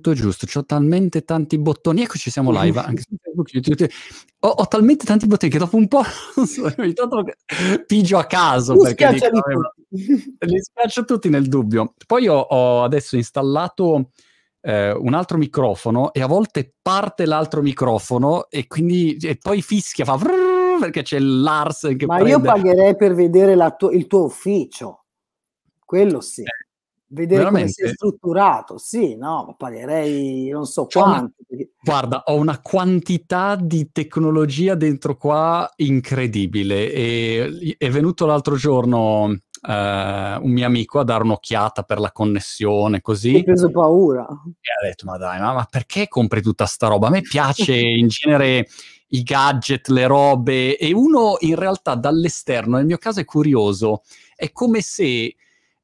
tutto giusto. Ho talmente tanti bottoni. Ecco, ci siamo live anche su Facebook, YouTube. Ho, ho talmente tanti bottoni che dopo un po' tanto pigio a caso. Mi perché dico, eh, li schiaccio tutti nel dubbio. Poi ho, ho adesso installato eh, un altro microfono e a volte parte l'altro microfono e quindi e poi fischia, fa perché c'è l'Arsen che Ma prende. io pagherei per vedere tu- il tuo ufficio quello sì. Eh, vedere Veramente? come sei strutturato. Sì, no, pagherei non so C'è cioè, quanto. Guarda, ho una quantità di tecnologia dentro qua incredibile. E è venuto l'altro giorno uh, un mio amico a dare un'occhiata per la connessione, così. Ho preso paura. E ha detto, ma dai, ma, ma perché compri tutta sta roba? A me piace in genere i gadget, le robe. E uno in realtà dall'esterno, nel mio caso è curioso, è come se...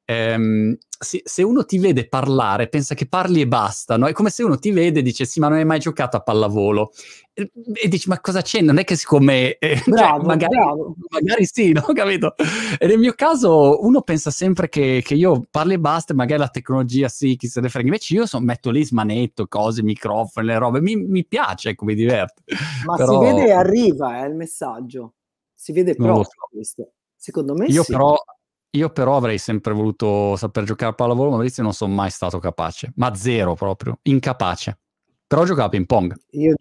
Um, se, se, uno ti vede parlare, pensa che parli e basta, no? È come se uno ti vede e dice sì, ma non hai mai giocato a pallavolo. E, e dici, ma cosa c'è? Non è che siccome... Eh, cioè, bravo, cioè, magari, bravo. magari sì, no? Capito? E nel mio caso uno pensa sempre che, che io parli e basta, e magari la tecnologia sì, chi se ne frega. Invece io son, metto lì smanetto, cose, microfoni, le robe. Mi, mi piace, ecco, mi diverte. Ma Però... si vede e arriva, è eh, il messaggio. Si vede proprio so. questo. Secondo me io sì. però io però avrei sempre voluto saper giocare a pallavolo, ma Maurizio non sono mai stato capace, ma zero proprio, incapace. Però giocavo a ping pong. Io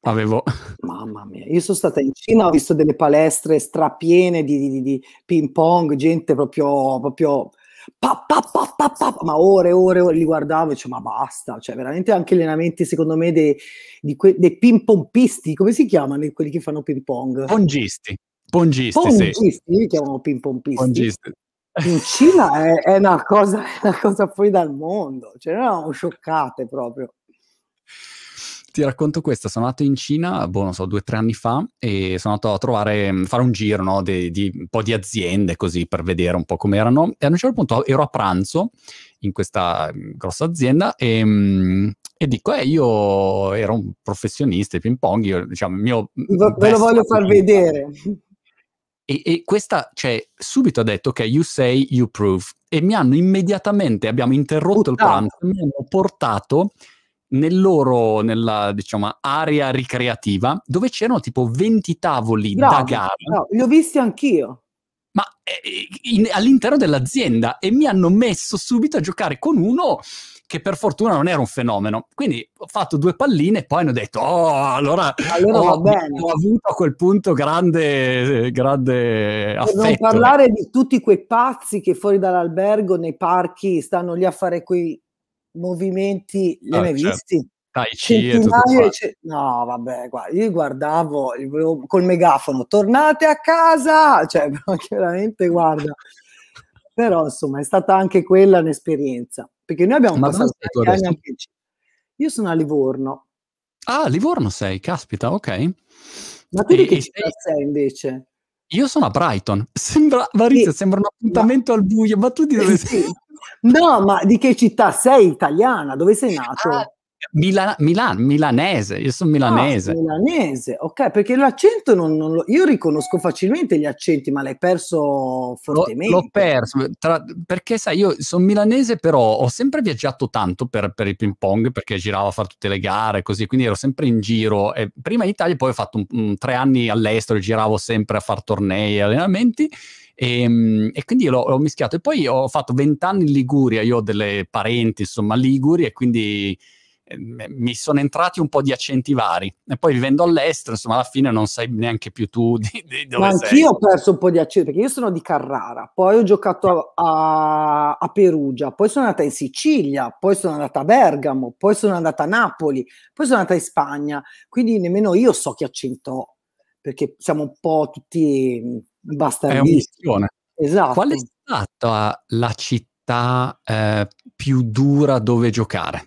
avevo... Mamma mia, io sono stata in Cina, ho visto delle palestre strapiene di, di, di ping pong, gente proprio... proprio pa, pa, pa, ma ore e ore, ore li guardavo e dicevo ma basta, cioè veramente anche allenamenti secondo me dei, dei ping pompisti, come si chiamano quelli che fanno ping pong? Pongisti. Pongisti, pongisti sì. li chiamano ping-pompisti. Pongisti. In Cina è, è, una cosa, è una cosa fuori dal mondo, cioè noi eravamo scioccate proprio ti racconto questo, Sono andato in Cina, boh, non so, due o tre anni fa, e sono andato a trovare, mm, fare un giro no, di, di, un po' di aziende così per vedere un po' come erano. E a un certo punto ero a pranzo in questa mm, grossa azienda e, mm, e dico, eh, io ero un professionista di ping pong, io diciamo, il mio... Ve lo voglio far vedere. E, e, questa, cioè, subito ha detto che okay, you say, you prove. E mi hanno immediatamente, abbiamo interrotto oh, il pranzo, mi hanno portato nel loro, nella, diciamo, area ricreativa, dove c'erano tipo 20 tavoli no, da gara. No, li ho visti anch'io. Ma eh, in, all'interno dell'azienda e mi hanno messo subito a giocare con uno che per fortuna non era un fenomeno. Quindi ho fatto due palline e poi hanno detto, oh, allora, allora ho, ho, avuto a quel punto grande, grande affetto. Per non parlare di tutti quei pazzi che fuori dall'albergo, nei parchi, stanno lì a fare quei movimenti, li ah, hai ah, mai certo. visti? Tai Chi No, vabbè, guarda, io guardavo col megafono, tornate a casa, cioè, chiaramente, guarda però insomma è stata anche quella un'esperienza, perché noi abbiamo Ma passato anni anche Io sono a Livorno. Ah, Livorno sei, caspita, ok. Ma tu di che città sei... sei invece? Io sono a Brighton. Sembra, Marizia, sì, sembra un appuntamento ma... al buio, ma tu di dove sì. sei? No, ma di che città sei italiana? Dove sei ah, nato? Ah, Mila, Milan, milanese, io sono milanese. Ah, milanese, ok, perché l'accento non, non lo, io riconosco facilmente gli accenti, ma l'hai perso fortemente. L'ho, l'ho perso, tra, perché sai, io sono milanese, però ho sempre viaggiato tanto per, per il ping pong, perché giravo a fare tutte le gare, così, quindi ero sempre in giro, e prima in Italia, poi ho fatto un, un, tre anni all'estero, giravo sempre a fare tornei e allenamenti. E, ehm, e, quindi l'ho, l'ho mischiato e poi ho fatto vent'anni in Liguria, io ho delle parenti insomma liguri e quindi Ehm, mi sono entrati un po' di accenti vari e poi vivendo all'estero insomma alla fine non sai neanche più tu di, di dove Ma anch'io sei. ho perso un po' di accenti perché io sono di Carrara poi ho giocato a, a, Perugia poi sono andata in Sicilia poi sono andata a Bergamo poi sono andata a Napoli poi sono andata in Spagna quindi nemmeno io so che accento ho perché siamo un po' tutti mm, è bastardisti esatto qual è stata la città eh, più dura dove giocare?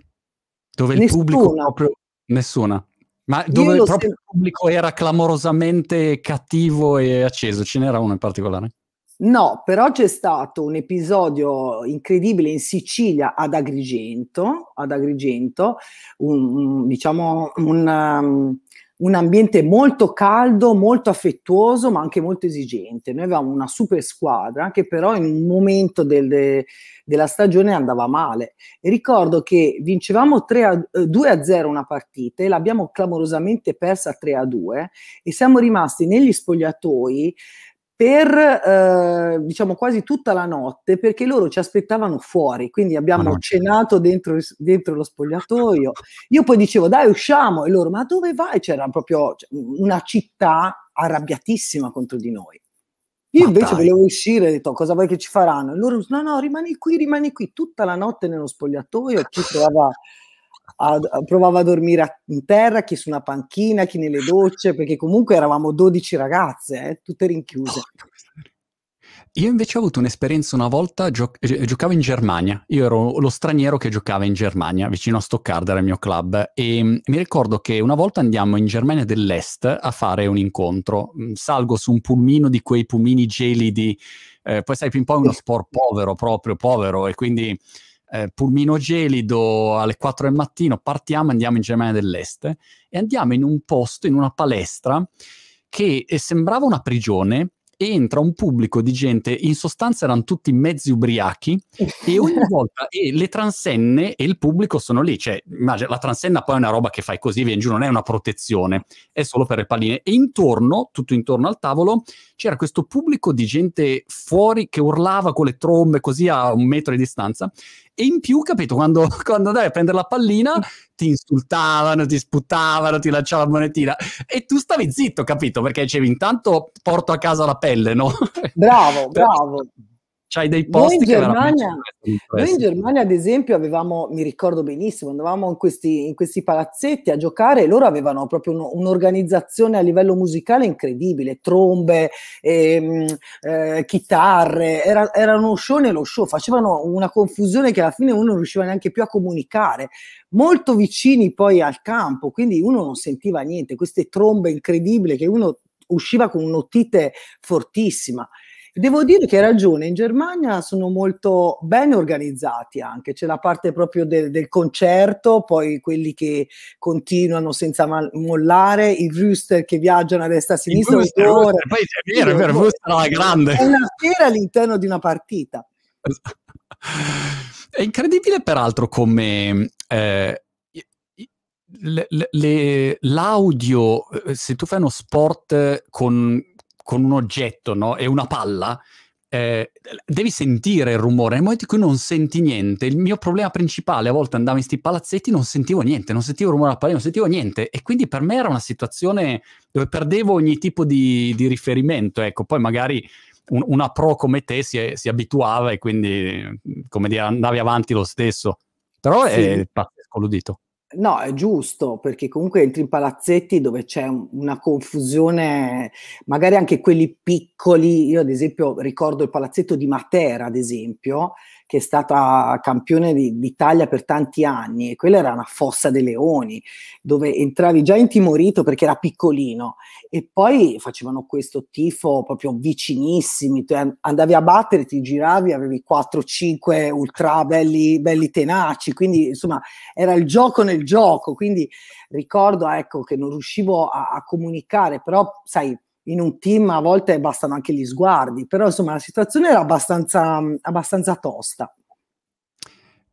dove il pubblico proprio... Nessuna. Ma dove proprio sem- pubblico era clamorosamente cattivo e acceso, ce n'era uno in particolare? No, però c'è stato un episodio incredibile in Sicilia ad Agrigento, ad Agrigento un, un, diciamo un, um, un ambiente molto caldo, molto affettuoso, ma anche molto esigente. Noi avevamo una super squadra che però in un momento del, de, della stagione andava male. E ricordo che vincevamo 3 a, 2 eh, a 0 una partita e l'abbiamo clamorosamente persa 3 a 2 e siamo rimasti negli spogliatoi per eh, diciamo quasi tutta la notte perché loro ci aspettavano fuori, quindi abbiamo ah, no. cenato dentro, dentro, lo spogliatoio. Io poi dicevo dai usciamo e loro ma dove vai? C'era proprio cioè, una città arrabbiatissima contro di noi. Io ma invece dai. volevo uscire, ho detto cosa vuoi che ci faranno? E loro no no rimani qui, rimani qui. Tutta la notte nello spogliatoio ci trovava a, a, provava a dormire a, in terra, chi su una panchina, chi nelle docce, perché comunque eravamo 12 ragazze, eh, tutte rinchiuse. Oh, io invece ho avuto un'esperienza una volta, gio- eh, giocavo in Germania, io ero lo straniero che giocava in Germania, vicino a Stoccarda era il mio club, e mm, mi ricordo che una volta andiamo in Germania dell'Est a fare un incontro, mm, salgo su un pulmino di quei pulmini gelidi, eh, poi sai, ping pong è uno sport povero, proprio povero, e quindi eh, pulmino gelido alle 4 del mattino, partiamo, andiamo in Germania dell'Est e andiamo in un posto, in una palestra che eh, sembrava una prigione, entra un pubblico di gente, in sostanza erano tutti mezzi ubriachi e ogni volta e le transenne e il pubblico sono lì, cioè immagina, la transenna poi è una roba che fai così, viene giù, non è una protezione, è solo per le palline e intorno, tutto intorno al tavolo, c'era questo pubblico di gente fuori che urlava con le trombe così a un metro di distanza e in più, capito, quando, quando andavi a prendere la pallina, mm. ti insultavano, ti sputavano, ti lanciavano la monetina e tu stavi zitto, capito? Perché dicevi intanto porto a casa la pelle, no? Bravo, bravo c'hai dei posti noi in Germania, noi in Germania ad esempio avevamo, mi ricordo benissimo, andavamo in questi, in questi palazzetti a giocare e loro avevano proprio un, un'organizzazione a livello musicale incredibile, trombe, ehm, eh, chitarre, era, era uno show nello show, facevano una confusione che alla fine uno non riusciva neanche più a comunicare, molto vicini poi al campo, quindi uno non sentiva niente, queste trombe incredibili che uno usciva con un'otite fortissima. Devo dire che hai ragione, in Germania sono molto ben organizzati anche, c'è la parte proprio del, del concerto, poi quelli che continuano senza mal- mollare, i rooster che viaggiano a destra e a sinistra. Il rooster, rooster, poi è vero, è vero, rooster grande. È una fiera all'interno di una partita. È incredibile peraltro come... Eh, le, le, l'audio, eh, se tu fai uno sport con con un oggetto no? e una palla, eh, devi sentire il rumore. Nel momento in cui non senti niente, il mio problema principale, a volte andavo in questi palazzetti, non sentivo niente, non sentivo il rumore della palla, non sentivo niente. E quindi per me era una situazione dove perdevo ogni tipo di, di riferimento. Ecco, poi magari un, una pro come te si, si, abituava e quindi, come dire, andavi avanti lo stesso. Però sì. è pazzesco l'udito. No, è giusto, perché comunque entri in palazzetti dove c'è una confusione, magari anche quelli piccoli. Io, ad esempio, ricordo il palazzetto di Matera, ad esempio, che è stata campione di, d'Italia per tanti anni e quella era una fossa dei leoni dove entravi già intimorito perché era piccolino e poi facevano questo tifo proprio vicinissimi, tu andavi a battere, ti giravi, avevi 4-5 ultra belli, belli tenaci, quindi insomma era il gioco nel gioco, quindi ricordo ecco che non riuscivo a, a comunicare, però sai in un team a volte bastano anche gli sguardi, però insomma la situazione era abbastanza, mm, abbastanza tosta.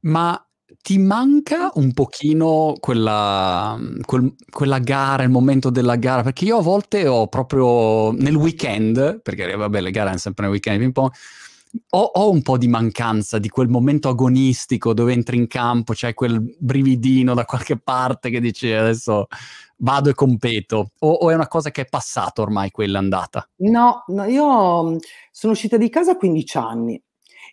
Ma ti manca ah. un pochino quella, mm, quel, quella, gara, il momento della gara, perché io a volte ho proprio nel weekend, perché vabbè le gare hanno sempre nel weekend ping pong, ho, ho, un po' di mancanza di quel momento agonistico dove entri in campo, c'è quel brividino da qualche parte che dici adesso vado e competo, o, o è una cosa che è passata ormai quella andata? No, no, io mhmm, sono uscita di casa a 15 anni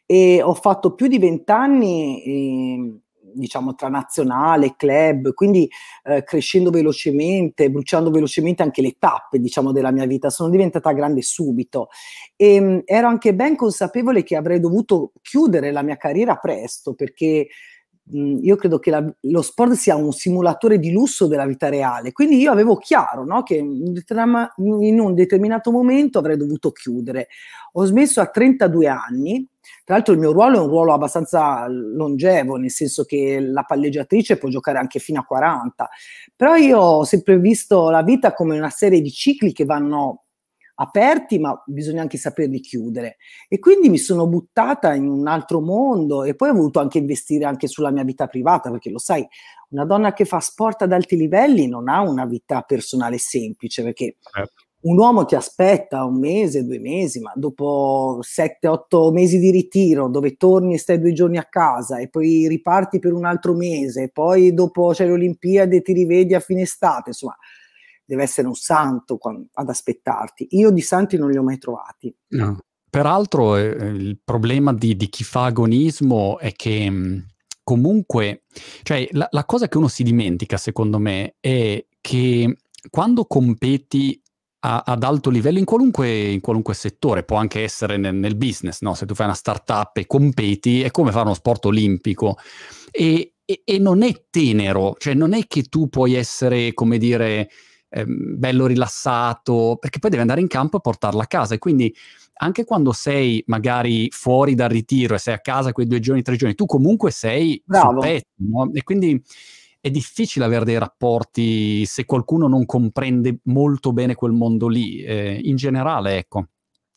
e ho fatto più di 20 anni diciamo tra nazionale, club, quindi eh, crescendo velocemente, bruciando velocemente anche le tappe diciamo della mia vita, sono diventata grande subito e ehm, mh, ero anche ben consapevole che avrei dovuto chiudere la mia carriera presto perché io credo che la, lo sport sia un simulatore di lusso della vita reale, quindi io avevo chiaro no, che in un determinato momento avrei dovuto chiudere. Ho smesso a 32 anni, tra l'altro il mio ruolo è un ruolo abbastanza longevo, nel senso che la palleggiatrice può giocare anche fino a 40, però io ho sempre visto la vita come una serie di cicli che vanno aperti, ma bisogna anche saperli chiudere. E quindi mi sono buttata in un altro mondo e poi ho voluto anche investire anche sulla mia vita privata, perché lo sai, una donna che fa sport ad alti livelli non ha una vita personale semplice, perché eh. un uomo ti aspetta un mese, due mesi, ma dopo sette, otto mesi di ritiro, dove torni e stai due giorni a casa e poi riparti per un altro mese, poi dopo c'è le Olimpiadi e ti rivedi a fine estate, insomma deve essere un santo ad aspettarti. Io di santi non li ho mai trovati. No. Peraltro eh, eh il problema di, di, chi fa agonismo è che mm, comunque, cioè la, la cosa che uno si dimentica secondo me è che quando competi ad alto livello in qualunque, in qualunque, settore, può anche essere nel, nel business, no? se tu fai una startup e competi è come fare uno sport olimpico e, e, e non è tenero, cioè non è che tu puoi essere, come dire, ehm, bello rilassato, perché poi devi andare in campo e portarla a casa. E quindi anche quando sei magari fuori dal ritiro e sei a casa quei due giorni, tre giorni, tu comunque sei Bravo. sul pezzo, no? E quindi è difficile avere dei rapporti se qualcuno non comprende molto bene quel mondo lì, eh, in generale, ecco.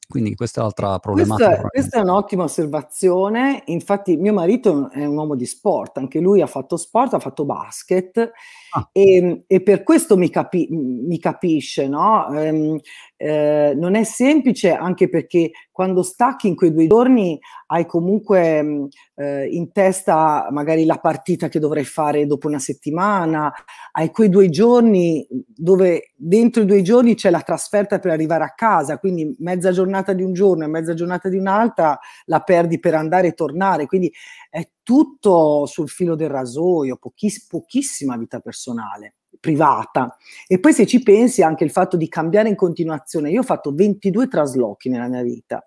Quindi questa è l'altra problematica. Questa, questa, è un'ottima osservazione. Infatti, mio marito è un uomo di sport, anche lui ha fatto sport, ha fatto basket Ah. E, ehm, e, per questo mi, capi, mi capisce, no? Ehm, eh, non è semplice anche perché quando stacchi in quei due giorni hai comunque mm, eh, in testa magari la partita che dovrai fare dopo una settimana, hai quei due giorni dove dentro i due giorni c'è la trasferta per arrivare a casa, quindi mezza giornata di un giorno e mezza giornata di un'altra la perdi per andare e tornare, quindi è tutto sul filo del rasoio, pochiss pochissima vita personale privata. E poi se ci pensi anche il fatto di cambiare in continuazione, io ho fatto 22 traslochi nella mia vita,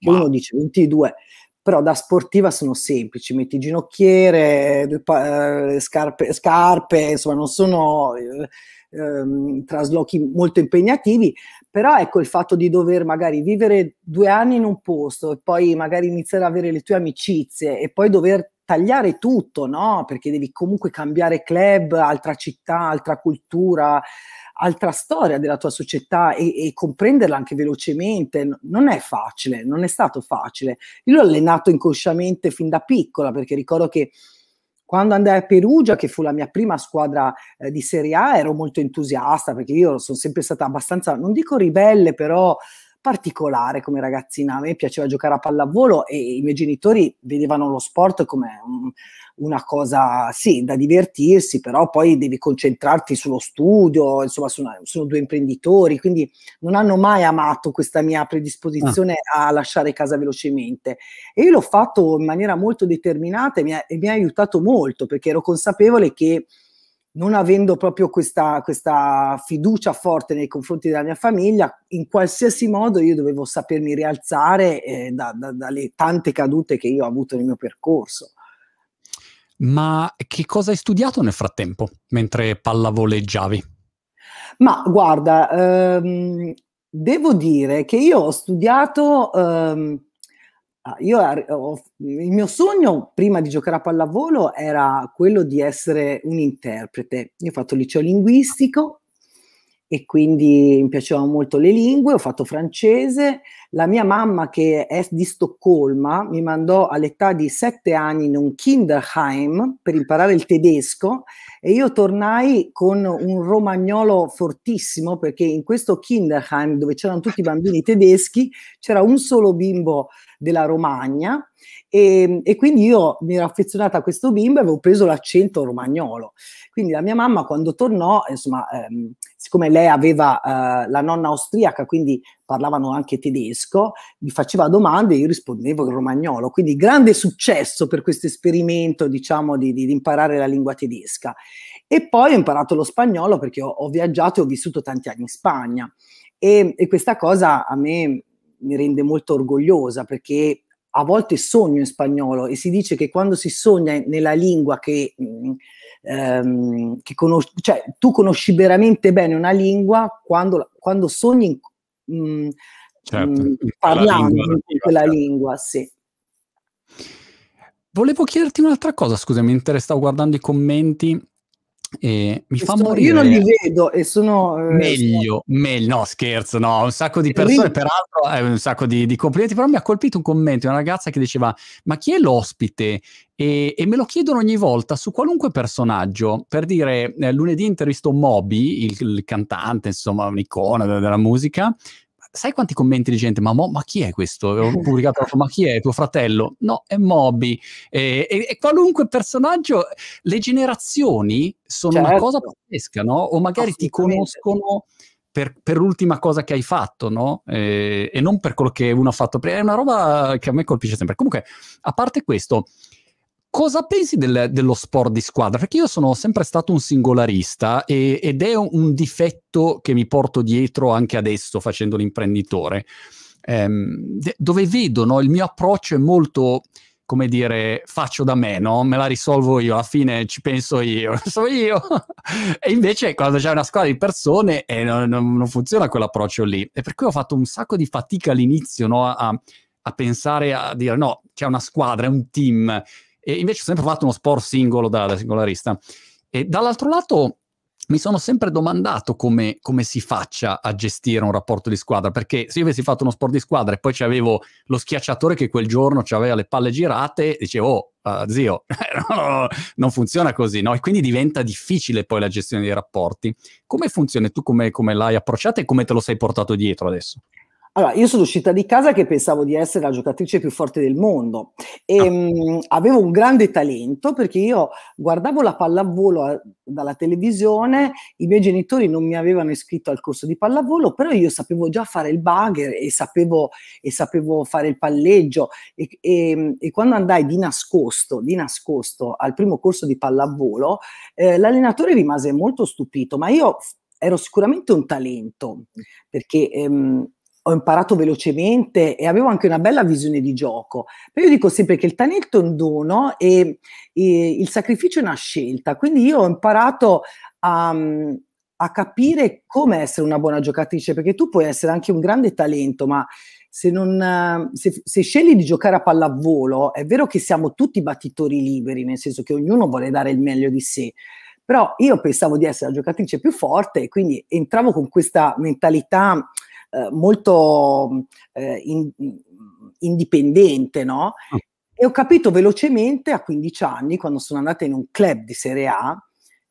wow. uno dice 22, però da sportiva sono semplici, metti ginocchiere, eh, scarpe, scarpe insomma non sono eh, ehm, traslochi molto impegnativi, però ecco il fatto di dover magari vivere due anni in un posto e poi magari iniziare ad avere le tue amicizie e poi dover tagliare tutto, no? Perché devi comunque cambiare club, altra città, altra cultura, altra storia della tua società e, e, comprenderla anche velocemente. Non è facile, non è stato facile. Io l'ho allenato inconsciamente fin da piccola, perché ricordo che quando andai a Perugia, che fu la mia prima squadra eh, di Serie A, ero molto entusiasta perché io sono sempre stata abbastanza, non dico ribelle, però particolare come ragazzina. A me piaceva giocare a pallavolo e i miei genitori vedevano lo sport come una cosa, sì, da divertirsi, però poi devi concentrarti sullo studio, insomma, sono, sono due imprenditori, quindi non hanno mai amato questa mia predisposizione ah. a lasciare casa velocemente. E io l'ho fatto in maniera molto determinata e mi ha, e mi ha aiutato molto perché ero consapevole che non avendo proprio questa, questa, fiducia forte nei confronti della mia famiglia, in qualsiasi modo io dovevo sapermi rialzare eh, da, da, dalle tante cadute che io ho avuto nel mio percorso. Ma che cosa hai studiato nel frattempo, mentre pallavoleggiavi? Ma guarda, ehm, devo dire che io ho studiato ehm, Ah, io ho, il mio sogno prima di giocare a pallavolo era quello di essere un interprete. Io ho fatto il liceo linguistico e quindi mi piacevano molto le lingue, ho fatto francese, la mia mamma, che è di Stoccolma, mi mandò all'età di sette anni in un Kinderheim per imparare il tedesco e io tornai con un romagnolo fortissimo perché in questo Kinderheim dove c'erano tutti i bambini tedeschi c'era un solo bimbo della Romagna e, ehm, e, quindi io mi ero affezionata a questo bimbo e avevo preso l'accento romagnolo. Quindi la mia mamma quando tornò, insomma, ehm, siccome lei aveva eh, la nonna austriaca, quindi parlavano anche tedesco, mi faceva domande e io rispondevo in romagnolo. Quindi grande successo per questo esperimento, diciamo, di, di, di, imparare la lingua tedesca. E poi ho imparato lo spagnolo perché ho, ho viaggiato e ho vissuto tanti anni in Spagna. E, e questa cosa a me mi rende molto orgogliosa perché a volte sogno in spagnolo e si dice che quando si sogna nella lingua che, mm, ehm, che conosci, cioè tu conosci veramente bene una lingua quando, quando sogni mh, mm, certo, mh, mm, parlando lingua, in quella certo. lingua, sì. Volevo chiederti un'altra cosa, scusami, stavo guardando i commenti e mi e fa sono, morire. Io non li vedo e sono. Eh, meglio, sono... meglio. No, scherzo, no. Un sacco di persone, peraltro, eh, un sacco di, di, complimenti. Però mi ha colpito un commento di una ragazza che diceva: Ma chi è l'ospite? E, e me lo chiedono ogni volta su qualunque personaggio. Per dire, eh, lunedì intervisto Moby, il, il cantante, insomma, un'icona della, della musica, sai quanti commenti di gente, ma, mo, ma chi è questo? Ho pubblicato, ma chi è tuo fratello? No, è Moby. E, e, e qualunque personaggio, le generazioni sono certo. una cosa certo. pazzesca, no? O magari ti conoscono... Per, per, l'ultima cosa che hai fatto, no? Eh, e non per quello che uno ha fatto prima. È una roba che a me colpisce sempre. Comunque, a parte questo, cosa pensi del, dello sport di squadra? Perché io sono sempre stato un singolarista e, ed è un, difetto che mi porto dietro anche adesso facendo l'imprenditore, ehm, de- dove vedo no, il mio approccio è molto come dire, faccio da me, no? Me la risolvo io, alla fine ci penso io, so io. e invece quando c'è una squadra di persone eh, non, non, funziona quell'approccio lì. E per cui ho fatto un sacco di fatica all'inizio, no? A, a pensare a dire no, c'è una squadra, è un team, e invece ho sempre fatto uno sport singolo da, da singolarista. E dall'altro lato mi sono sempre domandato come, come, si faccia a gestire un rapporto di squadra, perché se io avessi fatto uno sport di squadra e poi avevo lo schiacciatore che quel giorno aveva le palle girate, dicevo, oh, uh, zio, non funziona così, no? E quindi diventa difficile poi la gestione dei rapporti. Come funziona? Tu come, come l'hai approcciata e come te lo sei portato dietro adesso? Allora, io sono uscita di casa che pensavo di essere la giocatrice più forte del mondo e ah. mh, ehm, avevo un grande talento perché io guardavo la pallavolo a, eh, dalla televisione, i miei genitori non mi avevano iscritto al corso di pallavolo, però io sapevo già fare il bugger e sapevo, e sapevo fare il palleggio e, e, ehm, e quando andai di nascosto, di nascosto, al primo corso di pallavolo, eh, l'allenatore rimase molto stupito, ma io ero sicuramente un talento perché... Ehm, ho imparato velocemente e avevo anche una bella visione di gioco. Però io dico sempre che il talento è un dono e, e il sacrificio è una scelta. Quindi io ho imparato a, a capire come essere una buona giocatrice, perché tu puoi essere anche un grande talento, ma se, non, se, se, scegli di giocare a pallavolo, è vero che siamo tutti battitori liberi, nel senso che ognuno vuole dare il meglio di sé. Però io pensavo di essere la giocatrice più forte, e quindi entravo con questa mentalità eh, molto eh, in, indipendente, no? Mm. E ho capito velocemente a 15 anni, quando sono andata in un club di Serie A,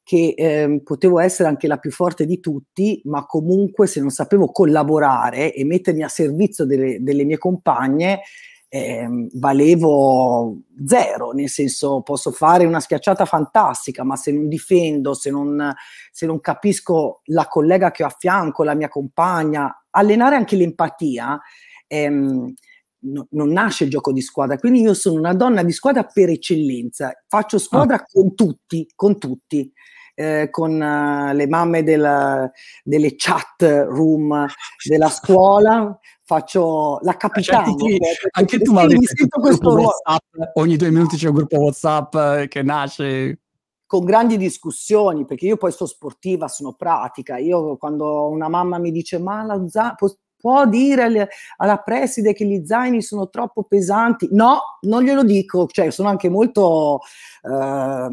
che eh, potevo essere anche la più forte di tutti, ma comunque se non sapevo collaborare e mettermi a servizio delle, delle mie compagne, eh, valevo zero, nel senso posso fare una schiacciata fantastica, ma se non difendo, se non, se non, capisco la collega che ho a fianco, la mia compagna, allenare anche l'empatia. Ehm, no, non nasce il gioco di squadra, quindi io sono una donna di squadra per eccellenza, faccio squadra ah. con tutti, con tutti. Eh, con uh, le mamme della, delle chat room della scuola, faccio la capitana. Cioè, ti, anche tu, Mauri, mi sento questo WhatsApp, ogni due minuti c'è un gruppo WhatsApp eh, che nasce con grandi discussioni, perché io poi sono sportiva, sono pratica. Io quando una mamma mi dice ma la za- può dire alla preside che gli zaini sono troppo pesanti. No, non glielo dico, cioè sono anche molto eh,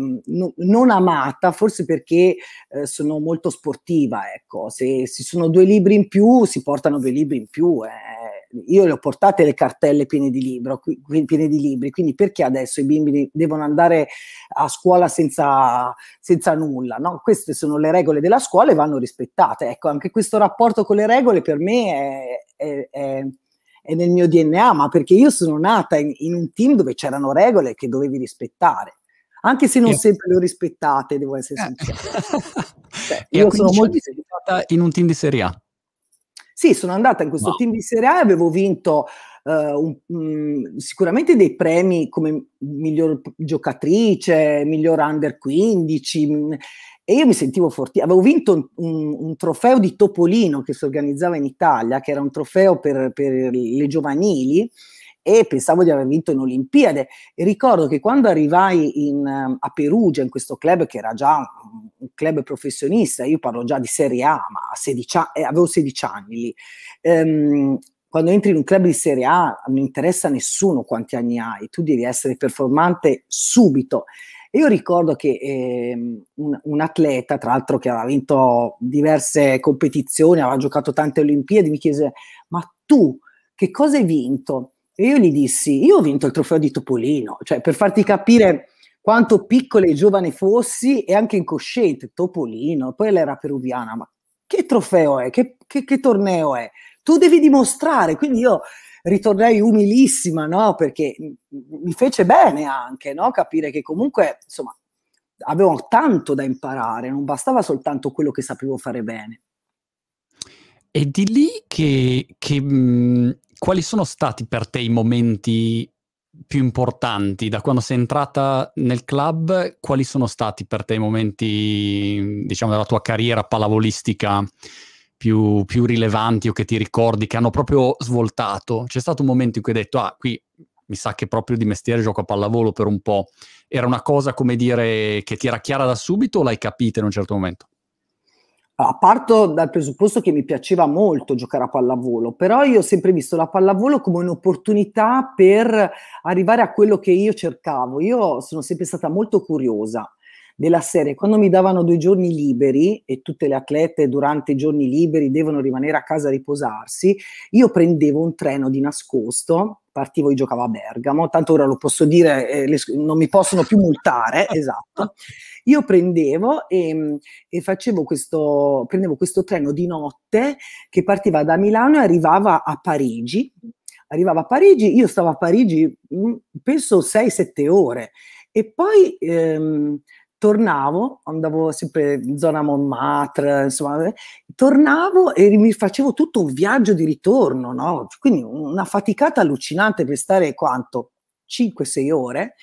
non amata, forse perché eh, sono molto sportiva, ecco, se ci sono due libri in più si portano due libri in più, eh io le ho portate le cartelle piene di, libro, piene di libri, quindi perché adesso i bimbi devono andare a scuola senza, senza nulla? No? Queste sono le regole della scuola e vanno rispettate. Ecco, anche questo rapporto con le regole per me è, è, è è nel mio DNA, ma perché io sono nata in, in, un team dove c'erano regole che dovevi rispettare, anche se non yeah. sempre le ho rispettate, devo essere sincero. Eh. Cioè, io sono molto... in un team di Serie A. Sì, sono andata in questo no. team di Serie A e avevo vinto Uh, um, sicuramente dei premi come miglior giocatrice, miglior under 15 mh, mm, e io mi sentivo fortissimo. Avevo vinto un, un, un, trofeo di Topolino che si organizzava in Italia, che era un trofeo per, per le giovanili e pensavo di aver vinto in Olimpiade. E ricordo che quando arrivai in, ehm, a Perugia, in questo club che era già un, club professionista, io parlo già di Serie A, ma a 16, eh, avevo 16 anni lì. Ehm, quando entri in un club di Serie A non interessa a nessuno quanti anni hai, tu devi essere performante subito. E Io ricordo che eh, un, un, atleta, tra l'altro che aveva vinto diverse competizioni, aveva giocato tante Olimpiadi, mi chiese, ma tu che cosa hai vinto? E io gli dissi, io ho vinto il trofeo di Topolino, cioè per farti capire quanto piccolo e giovane fossi e anche incosciente, Topolino, poi lei era peruviana, ma che trofeo è? Che, che, che torneo è? Tu devi dimostrare, quindi io ritornai umilissima, no? Perché mi fece bene anche, no? Capire che comunque, insomma, avevo tanto da imparare, non bastava soltanto quello che sapevo fare bene. È di lì che, che, quali sono stati per te i momenti più importanti da quando sei entrata nel club? Quali sono stati per te i momenti, diciamo, della tua carriera pallavolistica più, più rilevanti o che ti ricordi, che hanno proprio svoltato? C'è stato un momento in cui hai detto, ah, qui mi sa che proprio di mestiere gioco a pallavolo per un po'. Era una cosa, come dire, che ti era chiara da subito o l'hai capita in un certo momento? Allora, parto dal presupposto che mi piaceva molto giocare a pallavolo, però io ho sempre visto la pallavolo come un'opportunità per arrivare a quello che io cercavo. Io sono sempre stata molto curiosa della serie, quando mi davano due giorni liberi e tutte le atlete durante i giorni liberi devono rimanere a casa a riposarsi, io prendevo un treno di nascosto partivo e giocavo a Bergamo, tanto ora lo posso dire, eh, le, non mi possono più multare, esatto. Io prendevo e, ehm, e, facevo questo, prendevo questo treno di notte che partiva da Milano e arrivava a Parigi. Arrivava a Parigi, io stavo a Parigi mm, penso 6-7 ore e poi ehm, tornavo, andavo sempre in zona Montmartre, insomma, eh, tornavo e mi facevo tutto un viaggio di ritorno, no? Quindi una faticata allucinante per stare quanto? 5-6 ore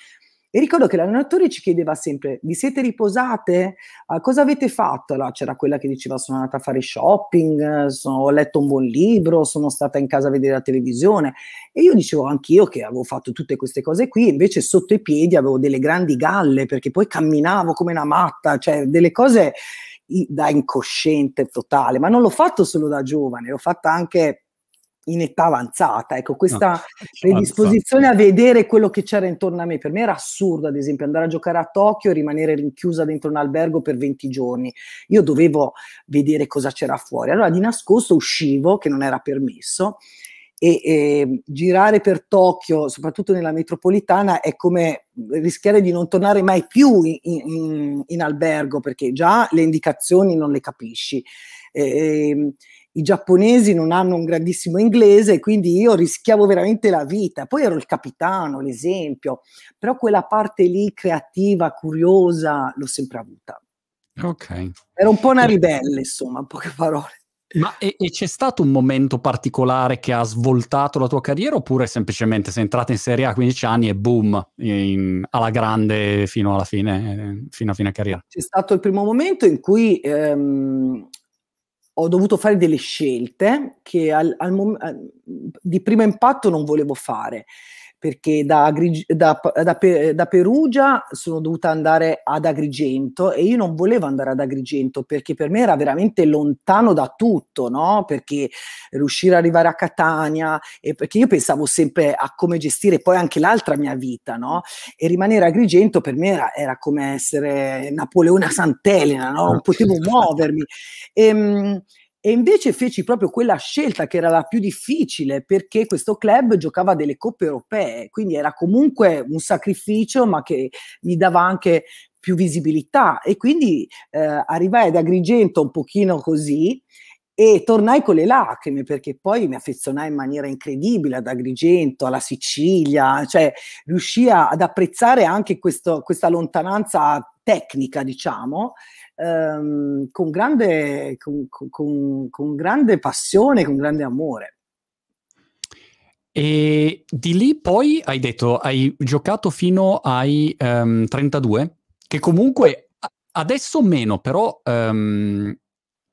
e ricordo che l'allenatore ci chiedeva sempre: vi siete riposate? Uh, cosa avete fatto? Allora, c'era quella che diceva: sono andata a fare shopping, sono, ho letto un buon libro, sono stata in casa a vedere la televisione. E io dicevo anch'io che avevo fatto tutte queste cose qui, invece sotto i piedi avevo delle grandi galle perché poi camminavo come una matta, cioè delle cose da incosciente totale. Ma non l'ho fatto solo da giovane, l'ho fatta anche in età avanzata. Ecco, questa no, eh, certo, predisposizione avanzata. Certo. a vedere quello che c'era intorno a me, per me era assurdo, ad esempio, andare a giocare a Tokyo e rimanere rinchiusa dentro un albergo per 20 giorni. Io dovevo vedere cosa c'era fuori. Allora di nascosto uscivo, che non era permesso, e, e, ehm, girare per Tokyo, soprattutto nella metropolitana, è come rischiare di non tornare mai più in, in, in albergo perché già le indicazioni non le capisci. E, ehm, i giapponesi non hanno un grandissimo inglese, quindi io rischiavo veramente la vita. Poi ero il capitano, l'esempio, però quella parte lì creativa, curiosa, l'ho sempre avuta. Ok. Era un po' una ribelle, insomma, in poche parole. Ma e, e c'è stato un momento particolare che ha svoltato la tua carriera oppure semplicemente sei entrata in Serie A a 15 anni e boom, in, alla grande fino alla fine, eh, fino a fine carriera? C'è stato il primo momento in cui ehm, ho dovuto fare delle scelte che al, al mom- eh, di primo impatto non volevo fare perché da, Agri- da, da, da, Perugia sono dovuta andare ad Agrigento e io non volevo andare ad Agrigento perché per me era veramente lontano da tutto, no? perché riuscire ad arrivare a Catania, e perché io pensavo sempre a come gestire poi anche l'altra mia vita no? e rimanere ad Agrigento per me era, era come essere Napoleone a Sant'Elena, no? non potevo muovermi. E, ehm, e invece feci proprio quella scelta che era la più difficile perché questo club giocava delle coppe europee, quindi era comunque un sacrificio ma che mi dava anche più visibilità e quindi eh, arrivai ad Agrigento un pochino così e tornai con le lacrime perché poi mi affezionai in maniera incredibile ad Agrigento, alla Sicilia, cioè riuscii ad apprezzare anche questo, questa lontananza tecnica, diciamo, ehm, con, grande, con, con, con grande passione, con grande amore. E di lì poi hai detto, hai giocato fino ai um, ehm, 32, che comunque adesso meno, però um,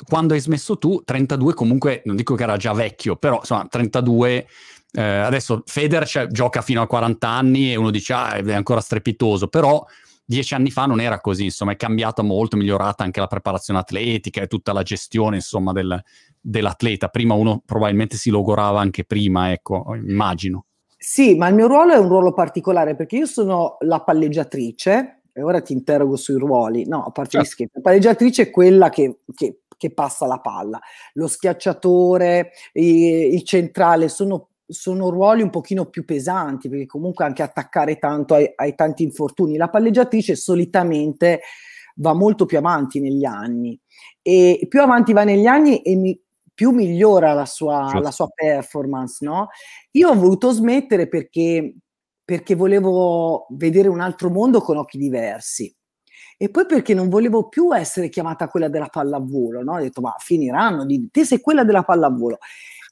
quando hai smesso tu, 32 comunque, non dico che era già vecchio, però insomma 32, eh, adesso Feder cioè, gioca fino a 40 anni e uno dice ah, è ancora strepitoso, però dieci anni fa non era così, insomma è cambiata molto, migliorata anche la preparazione atletica e tutta la gestione insomma del, dell'atleta, prima uno probabilmente si logorava anche prima, ecco, immagino. Sì, ma il mio ruolo è un ruolo particolare perché io sono la palleggiatrice, e ora ti interrogo sui ruoli, no, a parte gli certo. scherzi, la palleggiatrice è quella che, che, che passa la palla, lo schiacciatore, il centrale sono sono ruoli un pochino più pesanti, perché comunque anche attaccare tanto ai, ai tanti infortuni. La palleggiatrice solitamente va molto più avanti negli anni e più avanti va negli anni e mi, più migliora la sua, certo. la sua performance, no? Io ho voluto smettere perché, perché volevo vedere un altro mondo con occhi diversi e poi perché non volevo più essere chiamata quella della pallavolo, no? Ho detto ma finiranno, di... te sei quella della pallavolo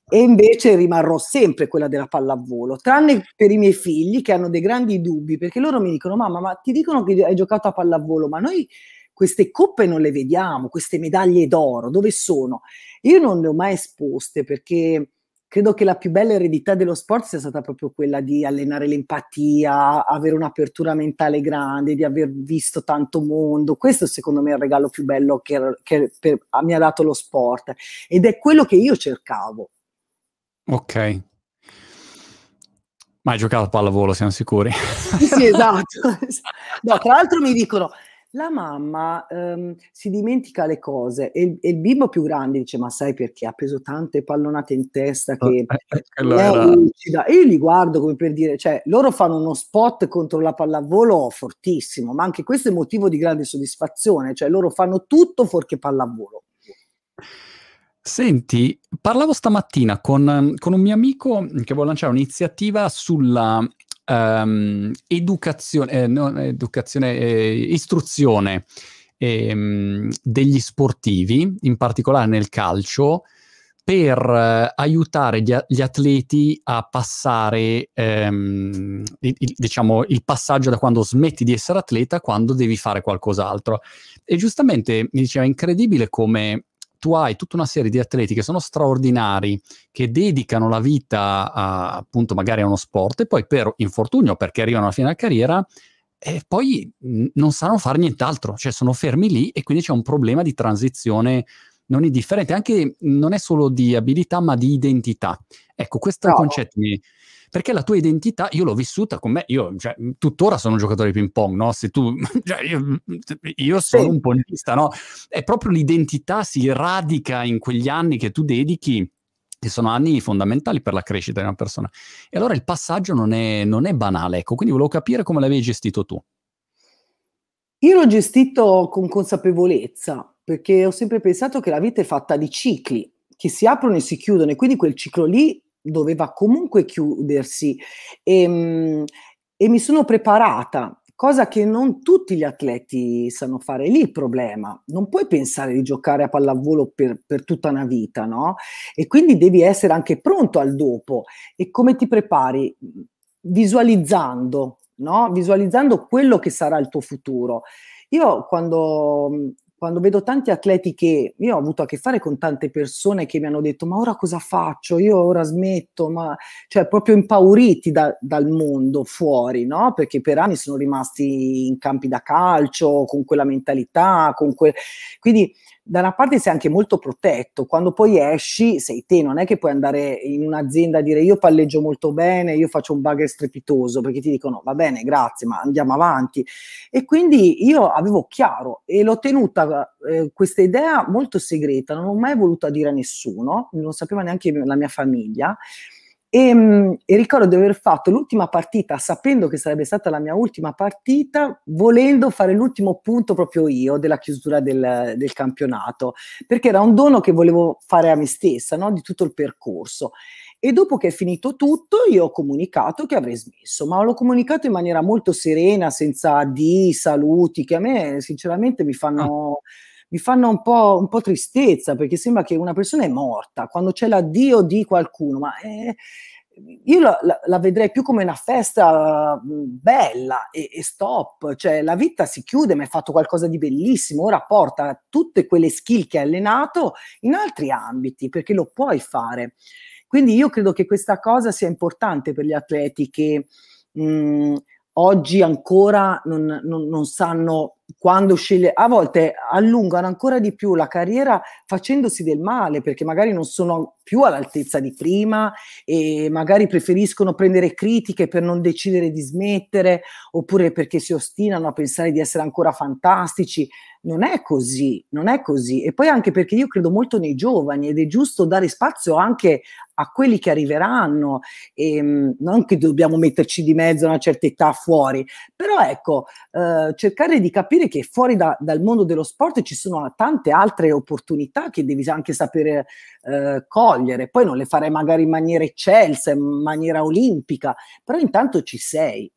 e invece rimarrò sempre quella della pallavolo, tranne per i miei figli che hanno dei grandi dubbi, perché loro mi dicono mamma, ma ti dicono che hai giocato a pallavolo, ma noi queste coppe non le vediamo, queste medaglie d'oro, dove sono? Io non le ho mai esposte perché credo che la più bella eredità dello sport sia stata proprio quella di allenare l'empatia, avere un'apertura mentale grande, di aver visto tanto mondo. Questo secondo me è il regalo più bello che, che per, mi ha dato lo sport ed è quello che io cercavo. Ok. Ma hai giocato a pallavolo, siamo sicuri? sì, esatto. No, tra l'altro mi dicono, la mamma ehm, si dimentica le cose e il, e il, bimbo più grande dice ma sai perché ha preso tante pallonate in testa eh, che allora... Eh, eh, lucida e io li guardo come per dire cioè loro fanno uno spot contro la pallavolo fortissimo ma anche questo è motivo di grande soddisfazione cioè loro fanno tutto fuorché pallavolo Senti, parlavo stamattina con, con un mio amico che vuole lanciare un'iniziativa sulla um, educazione, eh, non educazione, eh, istruzione ehm, degli sportivi, in particolare nel calcio, per eh, aiutare gli, gli, atleti a passare, ehm, il, il, diciamo, il passaggio da quando smetti di essere atleta a quando devi fare qualcos'altro. E giustamente mi diceva, incredibile come tu hai tutta una serie di atleti che sono straordinari, che dedicano la vita a, appunto magari a uno sport e poi per infortunio, perché arrivano alla fine della carriera, e poi non sanno fare nient'altro, cioè sono fermi lì e quindi c'è un problema di transizione non indifferente, anche non è solo di abilità ma di identità. Ecco, questo no. concetto mi, perché la tua identità, io l'ho vissuta con me, io cioè, tuttora sono un giocatore di ping pong, no? Se tu, cioè, io, io, sono sì. un ponista, no? È proprio l'identità si radica in quegli anni che tu dedichi che sono anni fondamentali per la crescita di una persona. E allora il passaggio non è, non è banale, ecco, quindi volevo capire come l'avevi gestito tu. Io l'ho gestito con consapevolezza, perché ho sempre pensato che la vita è fatta di cicli che si aprono e si chiudono e quindi quel ciclo lì doveva comunque chiudersi e, ehm, e mi sono preparata cosa che non tutti gli atleti sanno fare. Lì il problema, non puoi pensare di giocare a pallavolo per, per, tutta una vita, no? E quindi devi essere anche pronto al dopo. E come ti prepari? Visualizzando, no? Visualizzando quello che sarà il tuo futuro. Io quando quando vedo tanti atleti che io ho avuto a che fare con tante persone che mi hanno detto ma ora cosa faccio? Io ora smetto, ma cioè proprio impauriti da, dal mondo fuori, no? Perché per anni sono rimasti in campi da calcio con quella mentalità, con quel... quindi da una parte sei anche molto protetto, quando poi esci sei te, non è che puoi andare in un'azienda a dire io palleggio molto bene, io faccio un bug strepitoso, perché ti dicono va bene, grazie, ma andiamo avanti. E quindi io avevo chiaro e l'ho tenuta eh, questa idea molto segreta, non ho mai voluto dire a nessuno, non sapeva neanche la mia famiglia. E, ehm, e, ricordo di aver fatto l'ultima partita sapendo che sarebbe stata la mia ultima partita, volendo fare l'ultimo punto proprio io della chiusura del, del campionato, perché era un dono che volevo fare a me stessa, no? di tutto il percorso. E dopo che è finito tutto, io ho comunicato che avrei smesso, ma l'ho comunicato in maniera molto serena, senza di saluti, che a me sinceramente mi fanno... Ah mi fanno un po', un po', tristezza perché sembra che una persona è morta quando c'è l'addio di qualcuno, ma è, eh, io la, la, la, vedrei più come una festa mm, bella e, e, stop, cioè la vita si chiude ma hai fatto qualcosa di bellissimo, ora porta tutte quelle skill che hai allenato in altri ambiti perché lo puoi fare. Quindi io credo che questa cosa sia importante per gli atleti che mh, mm, oggi ancora non, non, non sanno quando sceglie, a volte allungano ancora di più la carriera facendosi del male perché magari non sono più all'altezza di prima e magari preferiscono prendere critiche per non decidere di smettere oppure perché si ostinano a pensare di essere ancora fantastici. Non è così, non è così. E poi anche perché io credo molto nei giovani ed è giusto dare spazio anche a quelli che arriveranno, e, ehm, non che dobbiamo metterci di mezzo a una certa età fuori, però ecco, eh, cercare di capire che fuori da, dal mondo dello sport ci sono tante altre opportunità che devi anche sapere eh, cogliere. Poi non le farei magari in maniera eccelsa, in maniera olimpica, però intanto ci sei.